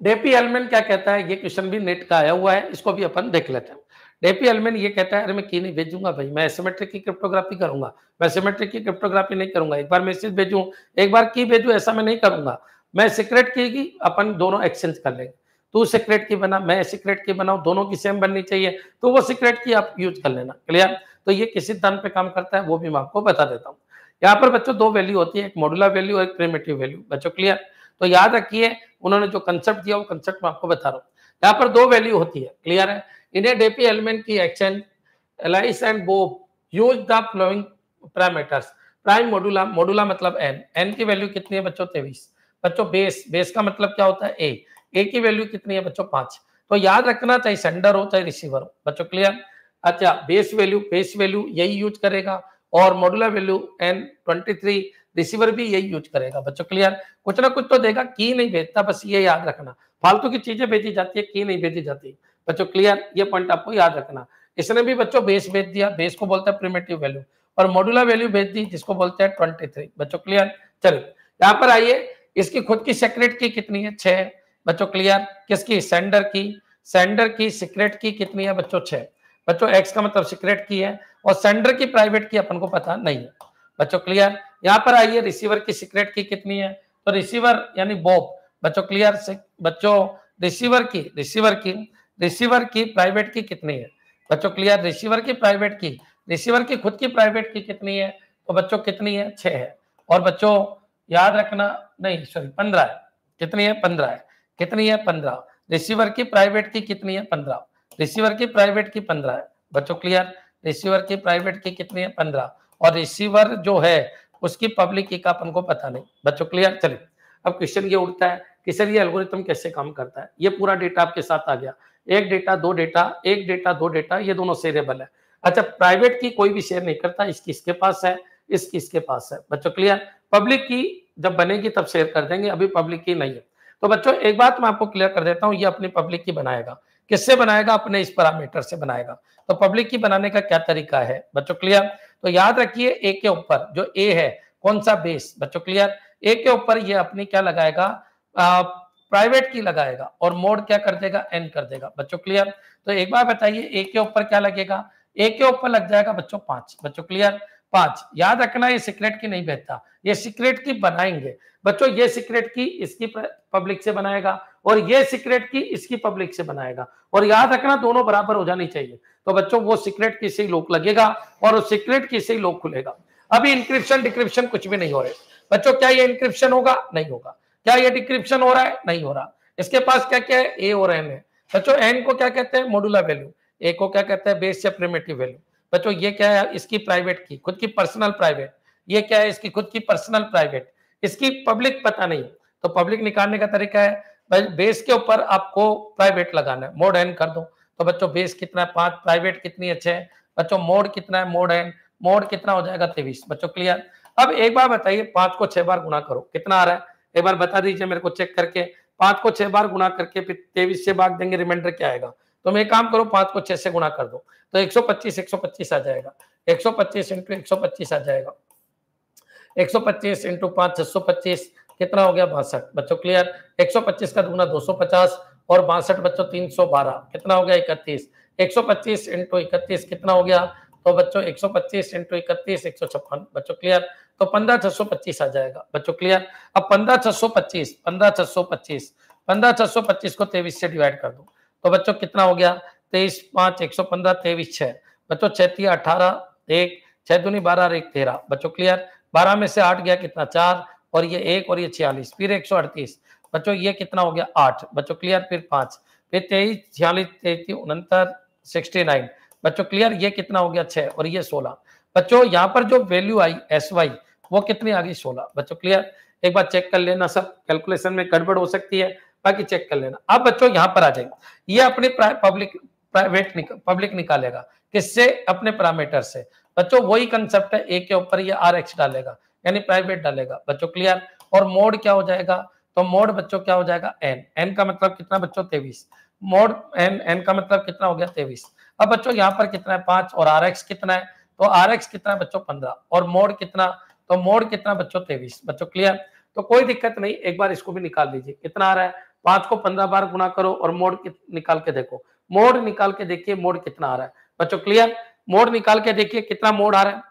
डेपी एलमेन क्या कहता है ये क्वेश्चन भी नेट का आया हुआ है इसको भी अपन देख लेते हैं डेपी एलमेन ये कहता है अरे मैं की नहीं भेजूंगा भाई मैं एसोमेट्रिक की क्रिप्टोग्राफी करूंगा मैं एसोमेट्रिक की क्रिप्टोग्राफी नहीं करूंगा एक बार मैसेज भेजू एक बार की भेजू ऐसा मैं नहीं करूंगा मैं सीक्रेट की अपन दोनों एक्सचेंज कर लेंगे तू सिगरेट की बना मैं सिगरेट की बनाऊ दोनों की सेम बननी चाहिए तो वो सिगरेट की आप यूज कर लेना क्लियर तो ये किस सिद्धांत पे काम करता है वो भी मैं आपको बता देता हूँ यहाँ पर बच्चों दो वैल्यू होती है एक मॉडुलर वैल्यू और एक प्रेमेटिव वैल्यू बच्चों क्लियर तो याद रखिए उन्होंने जो कंसेप्ट दिया वो कंसेप्ट मैं आपको बता रहा हूँ यहाँ पर दो वैल्यू होती है क्लियर है इन्हें Diffie Hellman key exchange Alice and Bob use the following parameters prime modulo modulo मतलब एन एन की वैल्यू कितनी है बच्चों तेईस बच्चों बेस बेस का मतलब क्या होता है ए के की वैल्यू कितनी है बच्चों पांच तो याद रखना चाहे सेंडर हो चाहे रिसीवर हो बच्चों क्लियर अच्छा बेस वैल्यू बेस वैल्यू यही यूज करेगा और modular value n twenty three receiver भी यही यूज करेगा बच्चों क्लियर कुछ ना कुछ तो देगा की नहीं भेजता बस ये याद रखना फालतू की चीजें भेजी जाती है की नहीं भेजी जाती बच्चों क्लियर ये पॉइंट आपको याद रखना इसने भी बच्चों बेस भेज दिया बेस को बोलते हैं प्रिमेटिव वैल्यू और मॉडुलर वैल्यू भेज दी जिसको बोलते हैं ट्वेंटी थ्री बच्चों क्लियर चलिए यहाँ पर आइए इसकी खुद की सेक्रेट की कितनी है छह बच्चों क्लियर किसकी सेंडर की सेंडर की सीक्रेट की कितनी है बच्चों छह बच्चों एक्स का मतलब सीक्रेट की है और सेंडर की प्राइवेट की अपन को पता नहीं है बच्चों क्लियर यहाँ पर आइए रिसीवर की सीक्रेट की कितनी है तो रिसीवर यानी बॉब बच्चों क्लियर बच्चों receiver key receiver key receiver की प्राइवेट की कितनी है बच्चों क्लियर रिसीवर की प्राइवेट की रिसीवर की खुद की प्राइवेट की कितनी है तो बच्चों कितनी है छह है और बच्चों याद रखना नहीं सॉरी पंद्रह है कितनी है पंद्रह है कितनी है पंद्रह रिसीवर की प्राइवेट की कितनी है पंद्रह रिसीवर की प्राइवेट की पंद्रह है बच्चों क्लियर रिसीवर की प्राइवेट की कितनी है पंद्रह और रिसीवर जो है उसकी पब्लिक की का अपन को पता नहीं बच्चों क्लियर चलिए अब क्वेश्चन ये उठता है कि सर ये एल्गोरिथम कैसे काम करता है ये पूरा डेटा आपके साथ आ गया एक डेटा दो डेटा एक डेटा दो डेटा ये दोनों शेयरेबल है अच्छा प्राइवेट की कोई भी शेयर नहीं करता इसकी इसके पास है इसकी इसके पास है बच्चों क्लियर पब्लिक की जब बनेगी तब शेयर कर देंगे अभी पब्लिक की नहीं है तो बच्चों एक बात मैं आपको क्लियर कर देता हूँ ये अपनी पब्लिक की बनाएगा किससे बनाएगा अपने इस पैरामीटर से बनाएगा तो पब्लिक की बनाने का क्या तरीका है बच्चों क्लियर तो याद रखिए ए के ऊपर जो ए है कौन सा बेस बच्चों क्लियर ए के ऊपर ये अपनी क्या लगाएगा प्राइवेट की लगाएगा और मोड क्या कर देगा एन कर देगा बच्चों क्लियर तो एक बार बताइए ए के ऊपर क्या लगेगा ए के ऊपर लग जाएगा बच्चों पांच बच्चों क्लियर पांच याद रखना ये सिक्रेट की नहीं बहता ये सिक्रेट की बनाएंगे बच्चों ये सिक्रेट की इसकी पब्लिक से बनाएगा और ये सिक्रेट की इसकी पब्लिक से बनाएगा और याद रखना दोनों बराबर हो जानी चाहिए तो बच्चों वो सिक्रेट की से ही लोक लगेगा और उस सिक्रेट की से ही लोक खुलेगा अभी इंक्रिप्शन डिक्रिप्शन कुछ भी नहीं हो रहे बच्चों क्या ये इंक्रिप्शन होगा नहीं होगा क्या ये डिक्रिप्शन हो रहा है नहीं हो रहा इसके पास क्या क्या है ए और एन है बच्चों एन को क्या कहते हैं मॉडुला वैल्यू ए को क्या कहते हैं बेस या प्रिमेटिव वैल्यू बच्चों ये क्या है इसकी प्राइवेट की खुद की पर्सनल प्राइवेट ये क्या है इसकी खुद की पर्सनल प्राइवेट इसकी पब्लिक पता नहीं तो पब्लिक निकालने का तरीका है बेस के ऊपर आपको प्राइवेट लगाना है मोड एन कर दो तो बच्चों बेस कितना है पांच प्राइवेट कितनी अच्छे है बच्चों मोड कितना है मोड एन मोड कितना हो जाएगा तेईस बच्चों क्लियर अब एक बार बताइए पांच को छह बार गुना करो कितना आ रहा है एक बार बता दीजिए मेरे को चेक करके पांच को छह बार गुना करके फिर तेईस से भाग देंगे रिमाइंडर क्या आएगा तुम तो एक काम करो पांच को छह से गुणा कर दो तो 125 125 आ जाएगा 125 इंटू पच्चीस आ जाएगा 125 इंटू पांच छह कितना हो गया बासठ बच्चों क्लियर 125 का सौ 250 और बासठ बच्चों 312 कितना हो गया इकतीस 125 इंटू इकतीस कितना हो गया तो बच्चों 125 इंटू इकतीस एक बच्चों क्लियर तो पंद्रह छह सौ पच्चीस आ जाएगा बच्चों क्लियर अब पंद्रह छह सौ पच्चीस पंद्रह छह सौ पच्चीस पंद्रह छह सौ पच्चीस को तेईस से डिवाइड कर दो तो बच्चों कितना हो गया तेईस पांच एक सौ पंद्रह तेईस छह बच्चों छत्ती अठारह एक छह दुनी बारह और एक तेरह बच्चों क्लियर बारह में से आठ गया कितना चार और ये एक और ये छियालीस फिर एक सौ अड़तीस बच्चों ये कितना हो गया आठ बच्चों क्लियर फिर पांच फिर तेईस छियालीस तेईस उनहत्तर सिक्सटी नाइन बच्चों क्लियर ये कितना हो गया छह और ये सोलह बच्चों यहाँ पर जो वैल्यू आई एस वाई वो कितनी आ गई सोलह बच्चों क्लियर एक बार चेक कर लेना सब कैलकुलेशन में गड़बड़ हो सकती है बाकी चेक कर लेना अब बच्चों यहां पर आ जाएंगे ये अपनी पब्लिक प्राइवेट निक, पब्लिक निकालेगा किससे अपने पैरामीटर से बच्चों वही कंसेप्ट है ए के ऊपर ये आर एक्स डालेगा यानी प्राइवेट डालेगा बच्चों क्लियर और मोड क्या हो जाएगा तो मोड बच्चों क्या हो जाएगा एन एन का मतलब कितना बच्चों तेवीस मोड एन एन का मतलब कितना हो गया तेवीस अब बच्चों यहाँ पर कितना है पांच और आर एक्स कितना है तो आर एक्स कितना है बच्चों पंद्रह और मोड कितना तो मोड कितना बच्चों तेवीस बच्चों क्लियर तो कोई दिक्कत नहीं एक बार इसको भी निकाल लीजिए कितना आ रहा है पांच को पंद्रह बार गुना करो और मोड निकाल के देखो मोड निकाल के देखिए मोड कितना आ रहा है बच्चों क्लियर मोड निकाल के देखिए कितना मोड आ रहा है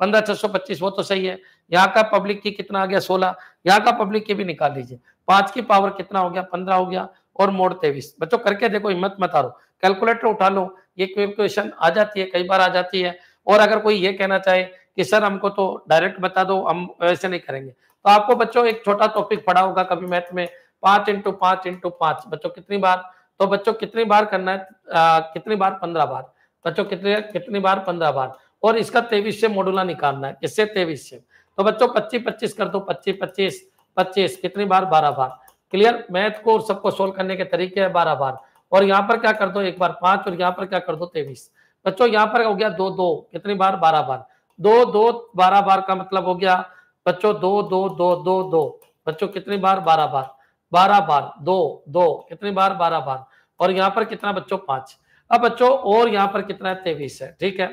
पंद्रह छह सौ पच्चीस वो तो सही है यहाँ का पब्लिक की कितना आ गया सोलह यहाँ का पब्लिक की भी निकाल लीजिए पांच की पावर कितना हो गया पंद्रह हो गया और मोड़ तेईस बच्चों करके देखो हिम्मत मत हारो कैलकुलेटर उठा लो ये क्वेश्चन आ जाती है कई बार आ जाती है और अगर कोई ये कहना चाहे कि सर हमको तो डायरेक्ट बता दो हम वैसे नहीं करेंगे तो आपको बच्चों एक छोटा टॉपिक पढ़ा होगा कभी मैथ में पांच इंटू पांच इंटू पांच बच्चों कितनी बार तो बच्चों कितनी बार करना है आ, कितनी बार पंद्रह बार बच्चों कितने कितनी बार पंद्रह बार और इसका तेईस से मोडूला निकालना है किससे तेईस से तो बच्चों पच्चीस पच्चीस कर दो पच्चीस पच्चीस पच्चीस कितनी बार बारह बार क्लियर मैथ को सबको सोल्व करने के तरीके है बारह बार और यहाँ पर क्या कर दो एक बार पांच और यहाँ पर क्या कर दो तेईस बच्चों यहाँ पर हो गया दो दो कितनी बार बारह बार दो दो बारह बार का मतलब हो गया बच्चों दो दो दो दो दो बच्चों कितनी बार बारह बार बारह बार दो दो कितनी बार बारह बार और यहाँ पर कितना बच्चों पांच अब बच्चों और यहाँ पर कितना है तेईस है ठीक है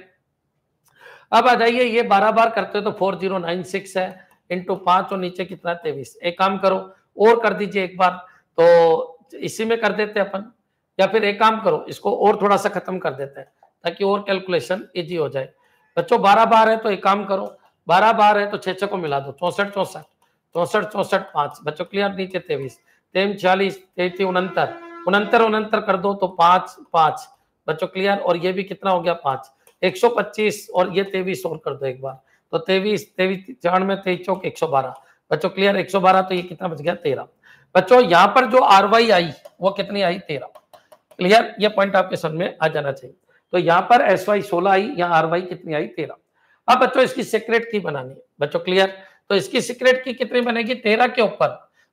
अब आ जाइए ये बारह बार करते हो तो फोर जीरो नाइन सिक्स है इंटू पांच और नीचे कितना है एक काम करो और कर दीजिए एक बार तो इसी में कर देते हैं अपन या फिर एक काम करो इसको और थोड़ा सा खत्म कर देते हैं ताकि और कैलकुलेशन इजी हो जाए बच्चों बारह बार है तो एक काम करो बारह बार है तो छह छह को मिला दो चौसठ चौसठ चौसठ चौसठ पांच बच्चों क्लियर नीचे तेईस तेम छियालीस तेती उनहत्तर उनहत्तर उनहत्तर कर दो तो पांच पांच बच्चों क्लियर और ये भी कितना हो गया पांच एक सौ पच्चीस और ये तेईस और कर दो एक बार तो तेईस तेईस में तेईस चौक एक सौ बारह बच्चों क्लियर एक सौ बारह तो ये कितना बच गया तेरह बच्चों यहाँ पर जो आर वाई आई वो कितनी आई तेरह क्लियर ये पॉइंट आपके सामने में आ जाना चाहिए तो यहाँ पर एस वाई सोलह आई यहाँ आर वाई कितनी आई तेरह अब हाँ, बच्चों इसकी सीक्रेट की बनानी है बच्चों क्लियर तो इसकी सीक्रेट की कितनी बनेगी तेरह के ऊपर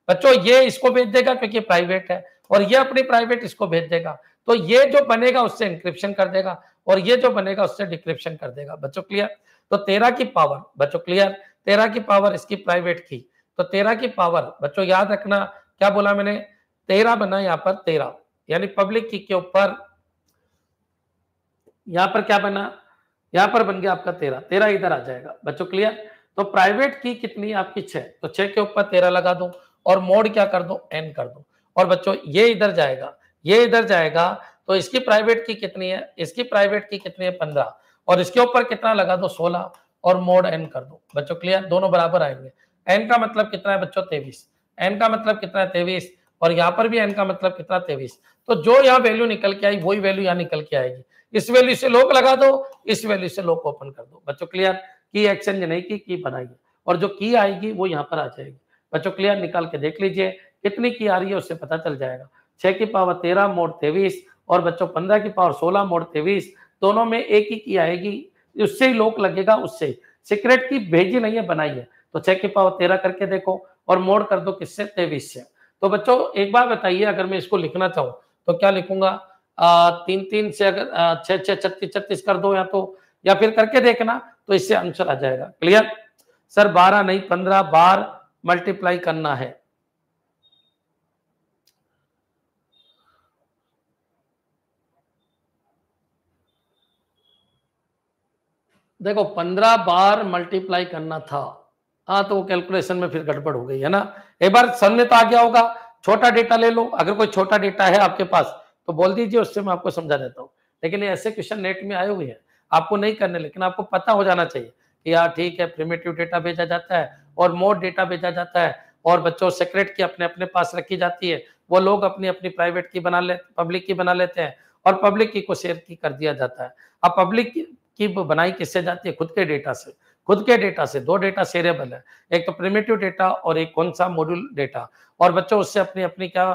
बच्चों ये इसको भेज देगा क्योंकि प्राइवेट है और ये अपनी प्राइवेट इसको भेज देगा तो ये जो बनेगा उससे इंक्रिप्शन कर देगा और ये जो बनेगा उससे डिक्रिप्शन कर देगा बच्चों क्लियर तो तेरह की पावर बच्चों क्लियर तेरह की पावर इसकी प्राइवेट की तो तेरह की पावर बच्चों याद रखना क्या बोला मैंने तेरह बना यहाँ पर तेरह यानी पब्लिक की के ऊपर यहाँ पर क्या बना यहां पर बन गया आपका तेरह तेरह इधर आ जाएगा बच्चों क्लियर तो प्राइवेट की कितनी आपकी छह तो छह के ऊपर तेरह लगा दो और मोड क्या कर दो एन कर दो और बच्चों ये इधर जाएगा ये इधर जाएगा तो इसकी प्राइवेट की कितनी है इसकी प्राइवेट की कितनी है पंद्रह और इसके ऊपर कितना लगा दो सोलह और मोड एन कर दो बच्चों क्लियर दोनों बराबर आएंगे एन का मतलब कितना है बच्चों तेवीस एन का मतलब कितना है तेवीस और यहाँ पर भी एन का मतलब कितना तेवीस तो जो यहाँ वैल्यू निकल के आई वही वैल्यू यहाँ निकल के आएगी इस वैल्यू से लोक लगा दो इस वैल्यू से लोक ओपन कर दो बच्चों क्लियर की एक्सचेंज नहीं की की बनाएगी और जो की आएगी वो यहाँ पर आ जाएगी बच्चों क्लियर निकाल के देख लीजिए कितनी की आ रही है उससे पता चल जाएगा छह की पावर तेरह मोड तेवीस और बच्चों पंद्रह की पावर सोलह मोड तेवीस दोनों में एक ही की आएगी उससे ही लोक लगेगा उससे ही सीक्रेट की भेजी नहीं है बनाई है तो छह की पावर तेरह करके देखो और मोड़ कर दो किससे तेवीस से तो बच्चों एक बार बताइए अगर मैं इसको लिखना चाहूँ तो क्या लिखूंगा तीन तीन से अगर छह छह छत्तीस छत्तीस कर दो या तो या फिर करके देखना तो इससे आंसर आ जाएगा क्लियर सर बारह नहीं पंद्रह बार मल्टीप्लाई करना है देखो पंद्रह बार मल्टीप्लाई करना था हाँ तो वो कैलकुलेशन में फिर गड़बड़ हो गई है ना एक बार समझ में तो आ गया होगा छोटा डेटा ले लो अगर कोई छोटा डेटा है आपके पास तो बोल दीजिए उससे मैं आपको समझा देता हूँ लेकिन ऐसे क्वेश्चन नेट में आए हुए हैं आपको नहीं करने लेकिन आपको पता हो जाना चाहिए कि यार हाँ, ठीक है प्रिमेटिव डेटा भेजा जाता है और मोड डेटा भेजा जाता है और बच्चों सेक्रेट की अपने अपने पास रखी जाती है वो लोग अपनी अपनी प्राइवेट की बना ले पब्लिक की बना लेते हैं और पब्लिक की को शेयर की कर दिया जाता है अब पब्लिक की बनाई किससे जाती है खुद के डेटा से खुद के डेटा से दो डेटा शेयरेबल है एक तो प्रिमेटिव डेटा और एक कौन सा मॉड्यूल डेटा और बच्चों उससे अपनी अपनी क्या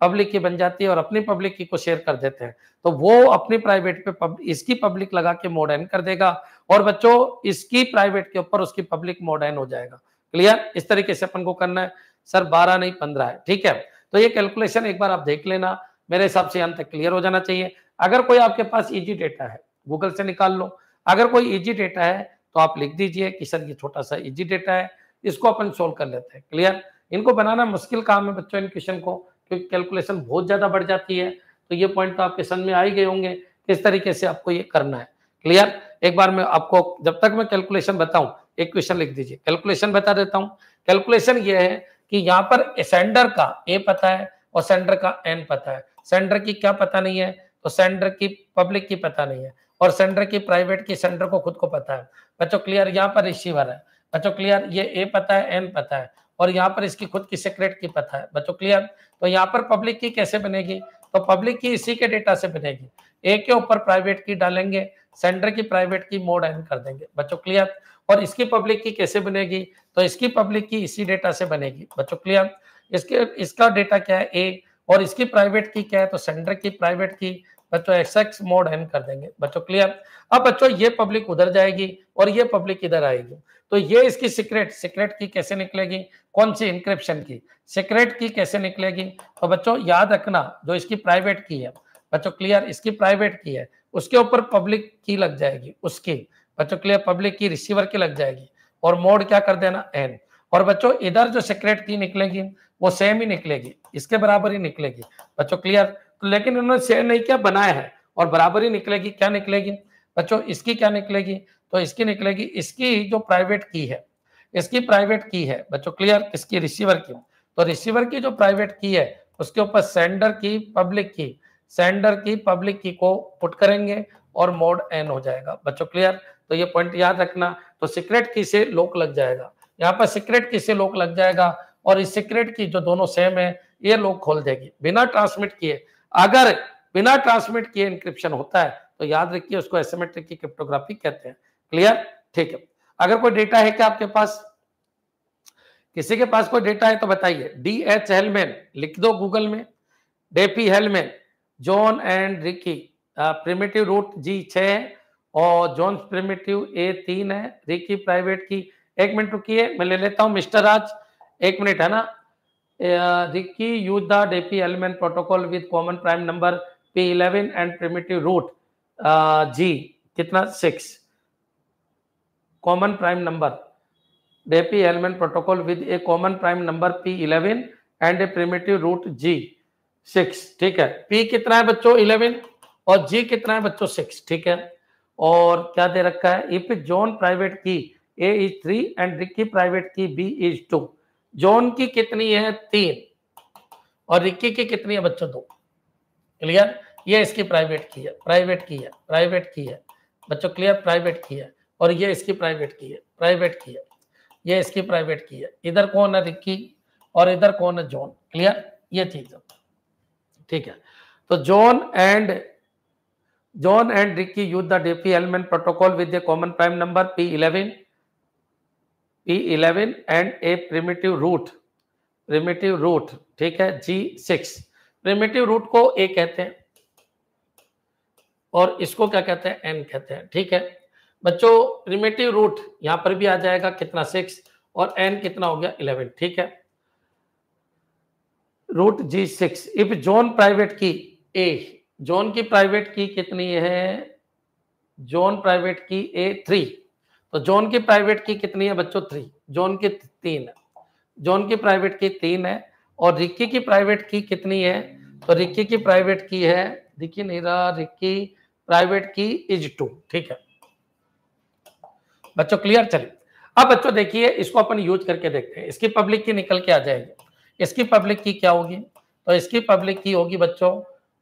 पब्लिक की बन जाती है और अपनी पब्लिक की को शेयर कर देते हैं तो वो अपनी प्राइवेट पे पब, इसकी पब्लिक लगा के मोड एन कर देगा और बच्चों इसकी प्राइवेट के ऊपर उसकी पब्लिक मोड एन हो जाएगा क्लियर इस तरीके से अपन को करना है सर बारह नहीं पंद्रह है ठीक है तो ये कैलकुलेशन एक बार आप देख लेना मेरे हिसाब से यहां तक क्लियर हो जाना चाहिए अगर कोई आपके पास इजी डेटा है गूगल से निकाल लो अगर कोई इजी डेटा है तो आप लिख दीजिए कि सर ये छोटा सा इजी डेटा है इसको अपन सोल्व कर लेते हैं क्लियर इनको बनाना मुश्किल काम है बच्चों इन क्वेश्चन को क्योंकि कैलकुलेशन बहुत ज़्यादा बढ़ जाती है तो ये पॉइंट तो आपके समझ में आ ही गए होंगे किस तो तरीके से आपको ये करना है क्लियर एक बार मैं आपको जब तक मैं कैलकुलेशन बताऊं एक क्वेश्चन लिख दीजिए कैलकुलेशन बता देता हूं कैलकुलेशन ये है कि यहाँ पर सेंडर का ए पता है और सेंडर का एन पता है सेंडर की क्या पता नहीं है तो सेंडर की पब्लिक की पता नहीं है और सेंडर की प्राइवेट की सेंडर को खुद को पता है बच्चों क्लियर यहाँ पर रिसीवर है बच्चों क्लियर ये ए पता है एन पता है और यहाँ पर इसकी खुद की सीक्रेट की पता है बच्चों क्लियर तो यहाँ पर पब्लिक की कैसे बनेगी तो पब्लिक की इसी के डेटा से बनेगी ए के ऊपर प्राइवेट की डालेंगे सेंडर की प्राइवेट की मोड एन कर देंगे बच्चों क्लियर और इसकी पब्लिक की कैसे बनेगी तो इसकी पब्लिक की इसी डेटा से बनेगी बच्चों क्लियर इसके इसका डेटा क्या है ए और इसकी प्राइवेट की क्या है तो सेंडर की प्राइवेट की बच्चों एक्सएक्स मोड एन कर देंगे बच्चों क्लियर अब बच्चों ये पब्लिक उधर जाएगी और ये पब्लिक इधर आएगी तो ये इसकी सीक्रेट सीक्रेट की कैसे निकलेगी कौन सी इंक्रिप्शन की सीक्रेट की कैसे निकलेगी तो बच्चों याद रखना जो इसकी प्राइवेट की है बच्चों क्लियर इसकी प्राइवेट की है उसके ऊपर पब्लिक की लग जाएगी उसकी बच्चों क्लियर पब्लिक की रिसीवर की लग जाएगी और मोड क्या कर देना एन और बच्चों इधर जो सीक्रेट की निकलेगी वो सेम ही निकलेगी इसके बराबर ही निकलेगी बच्चों क्लियर तो लेकिन इन्होंने शेयर नहीं किया बनाया है और बराबरी निकलेगी क्या निकलेगी बच्चों इसकी क्या निकलेगी तो इसकी निकलेगी इसकी जो प्राइवेट की है इसकी प्राइवेट की है बच्चों क्लियर इसकी रिसीवर की तो रिसीवर की जो प्राइवेट की है उसके ऊपर सेंडर की पब्लिक की सेंडर की पब्लिक की को पुट करेंगे और मोड एन हो जाएगा बच्चों क्लियर तो ये पॉइंट याद रखना तो सीक्रेट की से लोक लग जाएगा यहाँ पर सीक्रेट की से लोक लग जाएगा और इस सीक्रेट की जो दोनों सेम है ये लोक खोल देगी बिना ट्रांसमिट किए अगर बिना ट्रांसमिट किए इंक्रिप्शन होता है तो याद रखिए उसको एसेमेट्रिक की क्रिप्टोग्राफी कहते हैं क्लियर ठीक है अगर कोई डेटा है क्या आपके पास किसी के पास कोई डेटा है तो बताइए डी एच हेलमेन लिख दो गूगल में Diffie Hellman John and Ricky primitive root G छ है और जॉन प्रिमेटिव ए तीन है रिकी प्राइवेट की एक मिनट रुकिए मैं ले लेता हूं मिस्टर राज एक मिनट है ना Ricky uh, used the Hellman protocol with with common prime number P11 and primitive root uh, कितना six common prime number Diffie Hellman protocol with a common prime number P eleven and a primitive root G six ठीक है P कितना है बच्चों eleven और जी कितना है बच्चों सिक्स ठीक है और क्या दे रखा है if John private key A is three and Ricky private key B is two John की कितनी है तीन और रिक्की की कितनी है बच्चों दो क्लियर ये इसकी प्राइवेट की है प्राइवेट की है प्राइवेट की है बच्चों क्लियर प्राइवेट की है और ये इसकी प्राइवेट की है प्राइवेट की है ये इसकी प्राइवेट की है इधर कौन है रिक्की और इधर कौन है जॉन क्लियर ये चीज है ठीक है तो John and John and Ricky use the Diffie Hellman protocol with a common prime number P eleven P11 e and a primitive root. Primitive root. ठीक है G6. प्रिमेटिव रूट को ए कहते हैं और इसको क्या कहते हैं एन कहते हैं ठीक है बच्चों primitive root यहां पर भी आ जाएगा कितना सिक्स और एन कितना हो गया इलेवन ठीक है root G six if John private key A zone की प्राइवेट की कितनी है John private key A three तो जॉन की प्राइवेट की कितनी है बच्चों थ्री जॉन की तीन है जॉन की प्राइवेट की तीन है और रिक्की की प्राइवेट की कितनी है तो रिक्की की प्राइवेट की है रिक्की नहीं रहा रिक्की प्राइवेट की इज टू ठीक है बच्चों क्लियर चलिए अब बच्चों देखिए इसको अपन यूज करके देखते हैं इसकी पब्लिक की निकल के आ जाएगी इसकी पब्लिक की क्या होगी तो इसकी पब्लिक की होगी बच्चों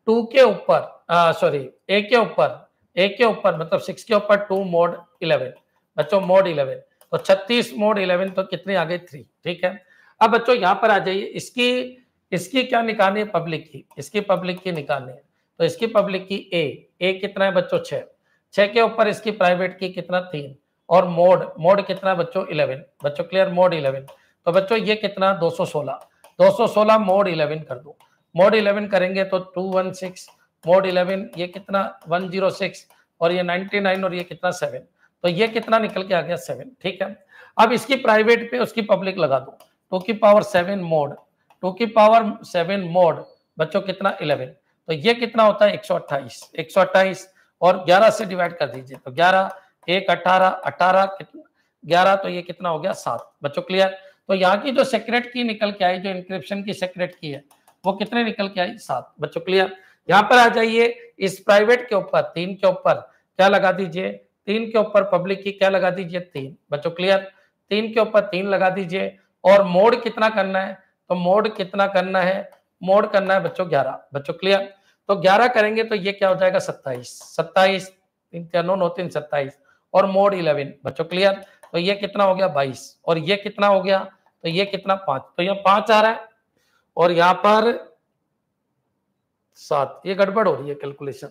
टू के ऊपर सॉरी ए के ऊपर ए के ऊपर मतलब सिक्स के ऊपर टू मोड इलेवन बच्चों मोड इलेवन तो छत्तीस मोड इलेवन तो कितने आ गए थ्री ठीक है अब बच्चों यहाँ पर आ जाइए इसकी इसकी क्या निकालनी है पब्लिक की इसकी पब्लिक की निकालनी है तो इसकी पब्लिक की ए ए कितना है बच्चों छः छः के ऊपर इसकी प्राइवेट की कितना तीन और मोड मोड कितना बच्चों इलेवन बच्चों क्लियर मोड इलेवन तो बच्चों ये कितना दो सौ सोलह दो सौ सोलह मोड इलेवन कर दो मोड इलेवन करेंगे तो two one six mod eleven ये कितना वन जीरो सिक्स और ये नाइनटी नाइन और ये कितना सेवन तो ये कितना निकल के आ गया सेवन ठीक है अब इसकी प्राइवेट पे उसकी पब्लिक लगा दो टू की पावर सेवन मोड टू की पावर सेवन मोड बच्चों कितना इलेवन तो ये कितना होता है एक सौ अट्ठाईस एक सौ अट्ठाईस और ग्यारह से डिवाइड कर दीजिए तो ग्यारह एक अट्ठारह अट्ठारह कितना ग्यारह तो ये कितना हो गया सात बच्चों क्लियर तो यहाँ की जो सेक्रेट की निकल के आई जो इंक्रिप्शन की सेक्रेट की है वो कितने निकल के आई सात बच्चों क्लियर यहाँ पर आ जाइए इस प्राइवेट के ऊपर तीन के ऊपर क्या लगा दीजिए तीन के ऊपर पब्लिक की क्या लगा दीजिए तीन बच्चों क्लियर तीन के ऊपर तीन लगा दीजिए और मोड कितना करना है तो मोड कितना करना है मोड करना है बच्चों ग्यारह बच्चों क्लियर तो ग्यारह करेंगे तो ये क्या हो जाएगा सत्ताईस सत्ताईस तीन चार नौ नौ तीन सत्ताईस और मोड इलेवन बच्चों क्लियर तो ये कितना हो गया बाईस और ये कितना हो गया तो ये कितना पांच तो यहाँ पांच आ रहा है और यहाँ पर सात ये गड़बड़ हो रही है कैलकुलेशन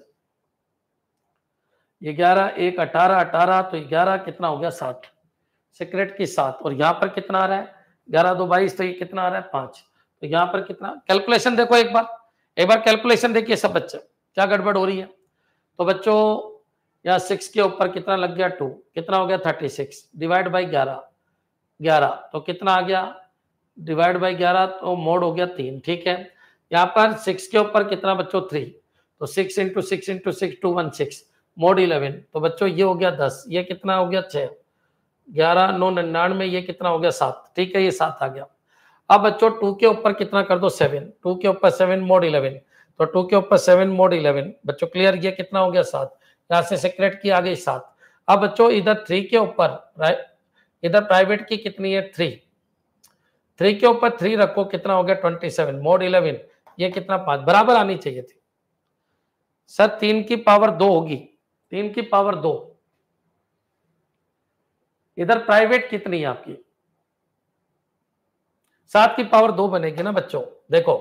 ये ग्यारह एक अठारह अठारह तो ग्यारह कितना हो गया सात सिक्रेट की सात और यहाँ पर कितना आ रहा है ग्यारह दो बाईस तो ये कितना आ रहा है पांच तो यहाँ पर कितना कैलकुलेशन देखो एक बार एक बार कैलकुलेशन देखिए सब बच्चे क्या गड़बड़ हो रही है तो बच्चों यहाँ सिक्स के ऊपर कितना लग गया टू कितना हो गया थर्टी सिक्स डिवाइड बाई ग्यारह ग्यारह तो कितना आ गया डिवाइड बाई ग्यारह तो मोड हो गया तीन ठीक है यहाँ पर सिक्स के ऊपर कितना बच्चों थ्री तो six into six into six two one six mod eleven तो बच्चों ये हो गया दस ये कितना हो गया छः ग्यारह नौ निन्यानवे ये कितना हो गया सात ठीक है ये सात आ गया अब बच्चों टू के ऊपर कितना कर दो सेवन टू के ऊपर सेवन मोड इलेवन तो टू के ऊपर सेवन मोड इलेवन बच्चों क्लियर ये कितना हो गया सात यहाँ से सेक्रेट की आ गई सात अब बच्चों इधर थ्री के ऊपर इधर प्राइवेट की कितनी है थ्री थ्री के ऊपर थ्री रखो कितना हो गया ट्वेंटी सेवन मोड इलेवन ये कितना पांच बराबर आनी चाहिए थी सर तीन की पावर दो होगी तीन की पावर दो इधर प्राइवेट कितनी है आपकी सात की पावर दो बनेगी ना बच्चों देखो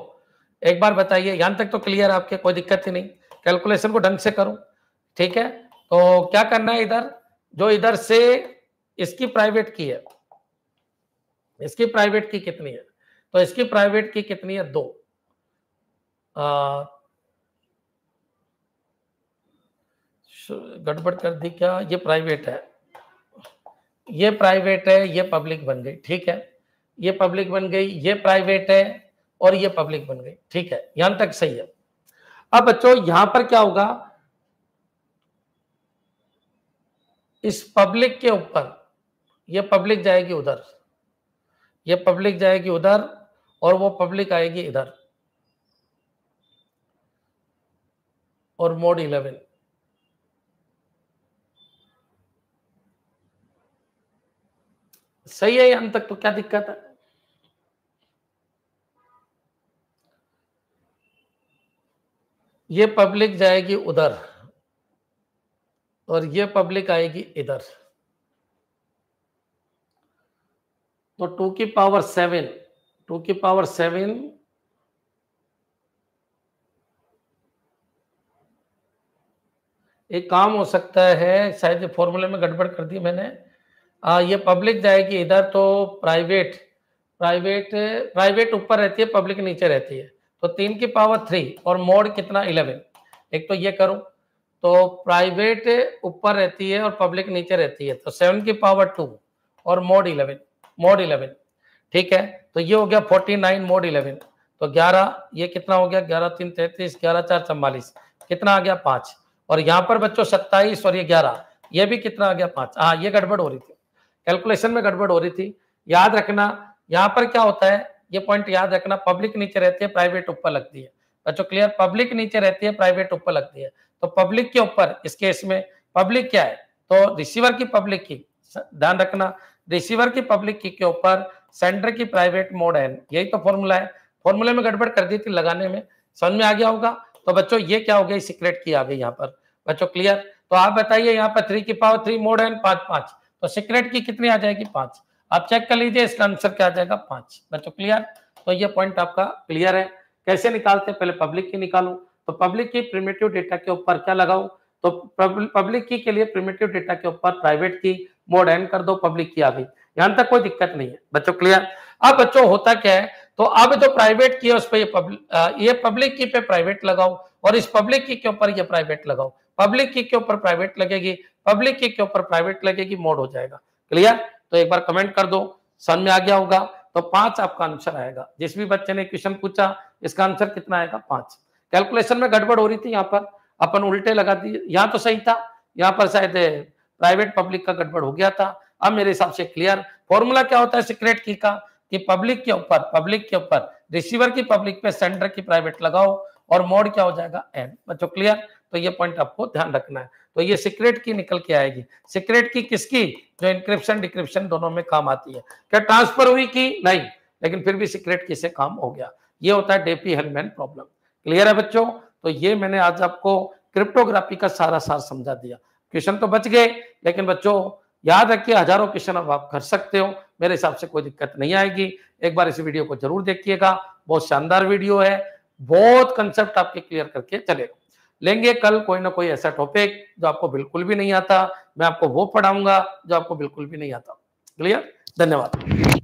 एक बार बताइए यहां तक तो क्लियर आपके कोई दिक्कत ही नहीं कैलकुलेशन को ढंग से करो ठीक है तो क्या करना है इधर जो इधर से इसकी प्राइवेट की है इसकी प्राइवेट की कितनी है तो इसकी प्राइवेट की कितनी है दो आ, गड़बड़ कर दी क्या ये प्राइवेट है ये प्राइवेट है ये पब्लिक बन गई ठीक है ये पब्लिक बन गई ये प्राइवेट है और ये पब्लिक बन गई ठीक है यहां तक सही है अब बच्चों यहां पर क्या होगा इस पब्लिक के ऊपर ये पब्लिक जाएगी उधर ये पब्लिक जाएगी उधर और वो पब्लिक आएगी इधर और मोड इलेवन सही है अंत तक तो क्या दिक्कत है ये पब्लिक जाएगी उधर और ये पब्लिक आएगी इधर तो टू की पावर सेवन टू की पावर सेवन एक काम हो सकता है शायद फॉर्मूले में गड़बड़ कर दी मैंने आ, ये पब्लिक जाएगी इधर तो प्राइवेट प्राइवेट प्राइवेट ऊपर रहती है पब्लिक नीचे रहती है तो तीन की पावर थ्री और मोड कितना इलेवन एक तो ये करूं तो प्राइवेट ऊपर रहती है और पब्लिक नीचे रहती है तो सेवन की पावर टू और मोड इलेवन मोड इलेवन ठीक है तो ये हो गया फोर्टी नाइन मोड इलेवन तो ग्यारह ये कितना हो गया ग्यारह तीन तैतीस ग्यारह चार चम्बालीस कितना आ गया पांच और यहाँ पर बच्चों सत्ताईस और ये ग्यारह ये भी कितना आ गया पांच हाँ ये गड़बड़ हो रही थी कैलकुलेशन में गड़बड़ हो रही थी याद रखना यहाँ पर क्या होता है ये पॉइंट याद रखना पब्लिक नीचे रहती है प्राइवेट ऊपर लगती है बच्चों क्लियर पब्लिक नीचे रहती है प्राइवेट ऊपर लगती है तो पब्लिक के ऊपर इस केस में पब्लिक क्या है तो रिसीवर की पब्लिक की ध्यान रखना रिसीवर की पब्लिक की के ऊपर सेंटर की प्राइवेट मोड है यही तो फॉर्मूला है फॉर्मूले में गड़बड़ कर दी थी लगाने में समझ में आ गया होगा तो बच्चों ये क्या हो गया सीक्रेट की आ गई यहाँ पर बच्चों क्लियर तो आप बताइए यहाँ पर थ्री की पावर थ्री मोड है पांच पांच तो सिक्रेट की कितनी आ जाएगी पांच आप चेक कर लीजिए इसका आंसर क्या आ जाएगा पांच बच्चों क्लियर तो, तो ये पॉइंट आपका क्लियर है कैसे निकालते हैं पहले पब्लिक की निकालू तो पब्लिक की प्रिमेटिव डेटा के ऊपर क्या लगाऊ तो पब्लिक की के लिए प्रिमेटिव डेटा के ऊपर प्राइवेट की मोड एन कर दो पब्लिक की आ गई यहां तक कोई दिक्कत नहीं है बच्चों क्लियर अब बच्चों होता क्या है तो अब जो प्राइवेट की है उस पर ये पब्लिक ये पब्लिक की पे प्राइवेट लगाओ और इस पब्लिक की के ऊपर ये प्राइवेट लगाओ पब्लिक की के ऊपर प्राइवेट लगेगी पब्लिक की के ऊपर प्राइवेट लगेगी मोड हो जाएगा क्लियर तो एक बार कमेंट कर दो सन में आ गया होगा तो पांच आपका आंसर आएगा जिस भी बच्चे ने क्वेश्चन पूछा इसका आंसर कितना आएगा पांच कैलकुलेशन में गड़बड़ हो रही थी यहाँ पर अपन उल्टे लगा दिए यहाँ तो सही था यहाँ पर शायद प्राइवेट पब्लिक का गड़बड़ हो गया था अब मेरे हिसाब से क्लियर फॉर्मूला क्या होता है सीक्रेट की का कि पब्लिक के ऊपर पब्लिक के ऊपर रिसीवर की पब्लिक पे सेंडर की प्राइवेट लगाओ और मोड क्या हो जाएगा एन बच्चों क्लियर तो ये पॉइंट आपको ध्यान रखना है तो ये सीक्रेट की निकल के आएगी सीक्रेट की किसकी जो इंक्रिप्शन डिक्रिप्शन दोनों में काम आती है क्या ट्रांसफर हुई की नहीं लेकिन फिर भी सीक्रेट की से काम हो गया ये होता है डेपी हेलमैन प्रॉब्लम क्लियर है बच्चों तो ये मैंने आज आपको क्रिप्टोग्राफी का सारा सार समझा दिया क्वेश्चन तो बच गए लेकिन बच्चों याद रखिए हजारों क्वेश्चन अब आप कर सकते हो मेरे हिसाब से कोई दिक्कत नहीं आएगी एक बार इस वीडियो को जरूर देखिएगा बहुत शानदार वीडियो है बहुत कंसेप्ट आपके क्लियर करके चलेगा लेंगे कल कोई ना कोई ऐसा टॉपिक जो आपको बिल्कुल भी नहीं आता मैं आपको वो पढ़ाऊंगा जो आपको बिल्कुल भी नहीं आता क्लियर धन्यवाद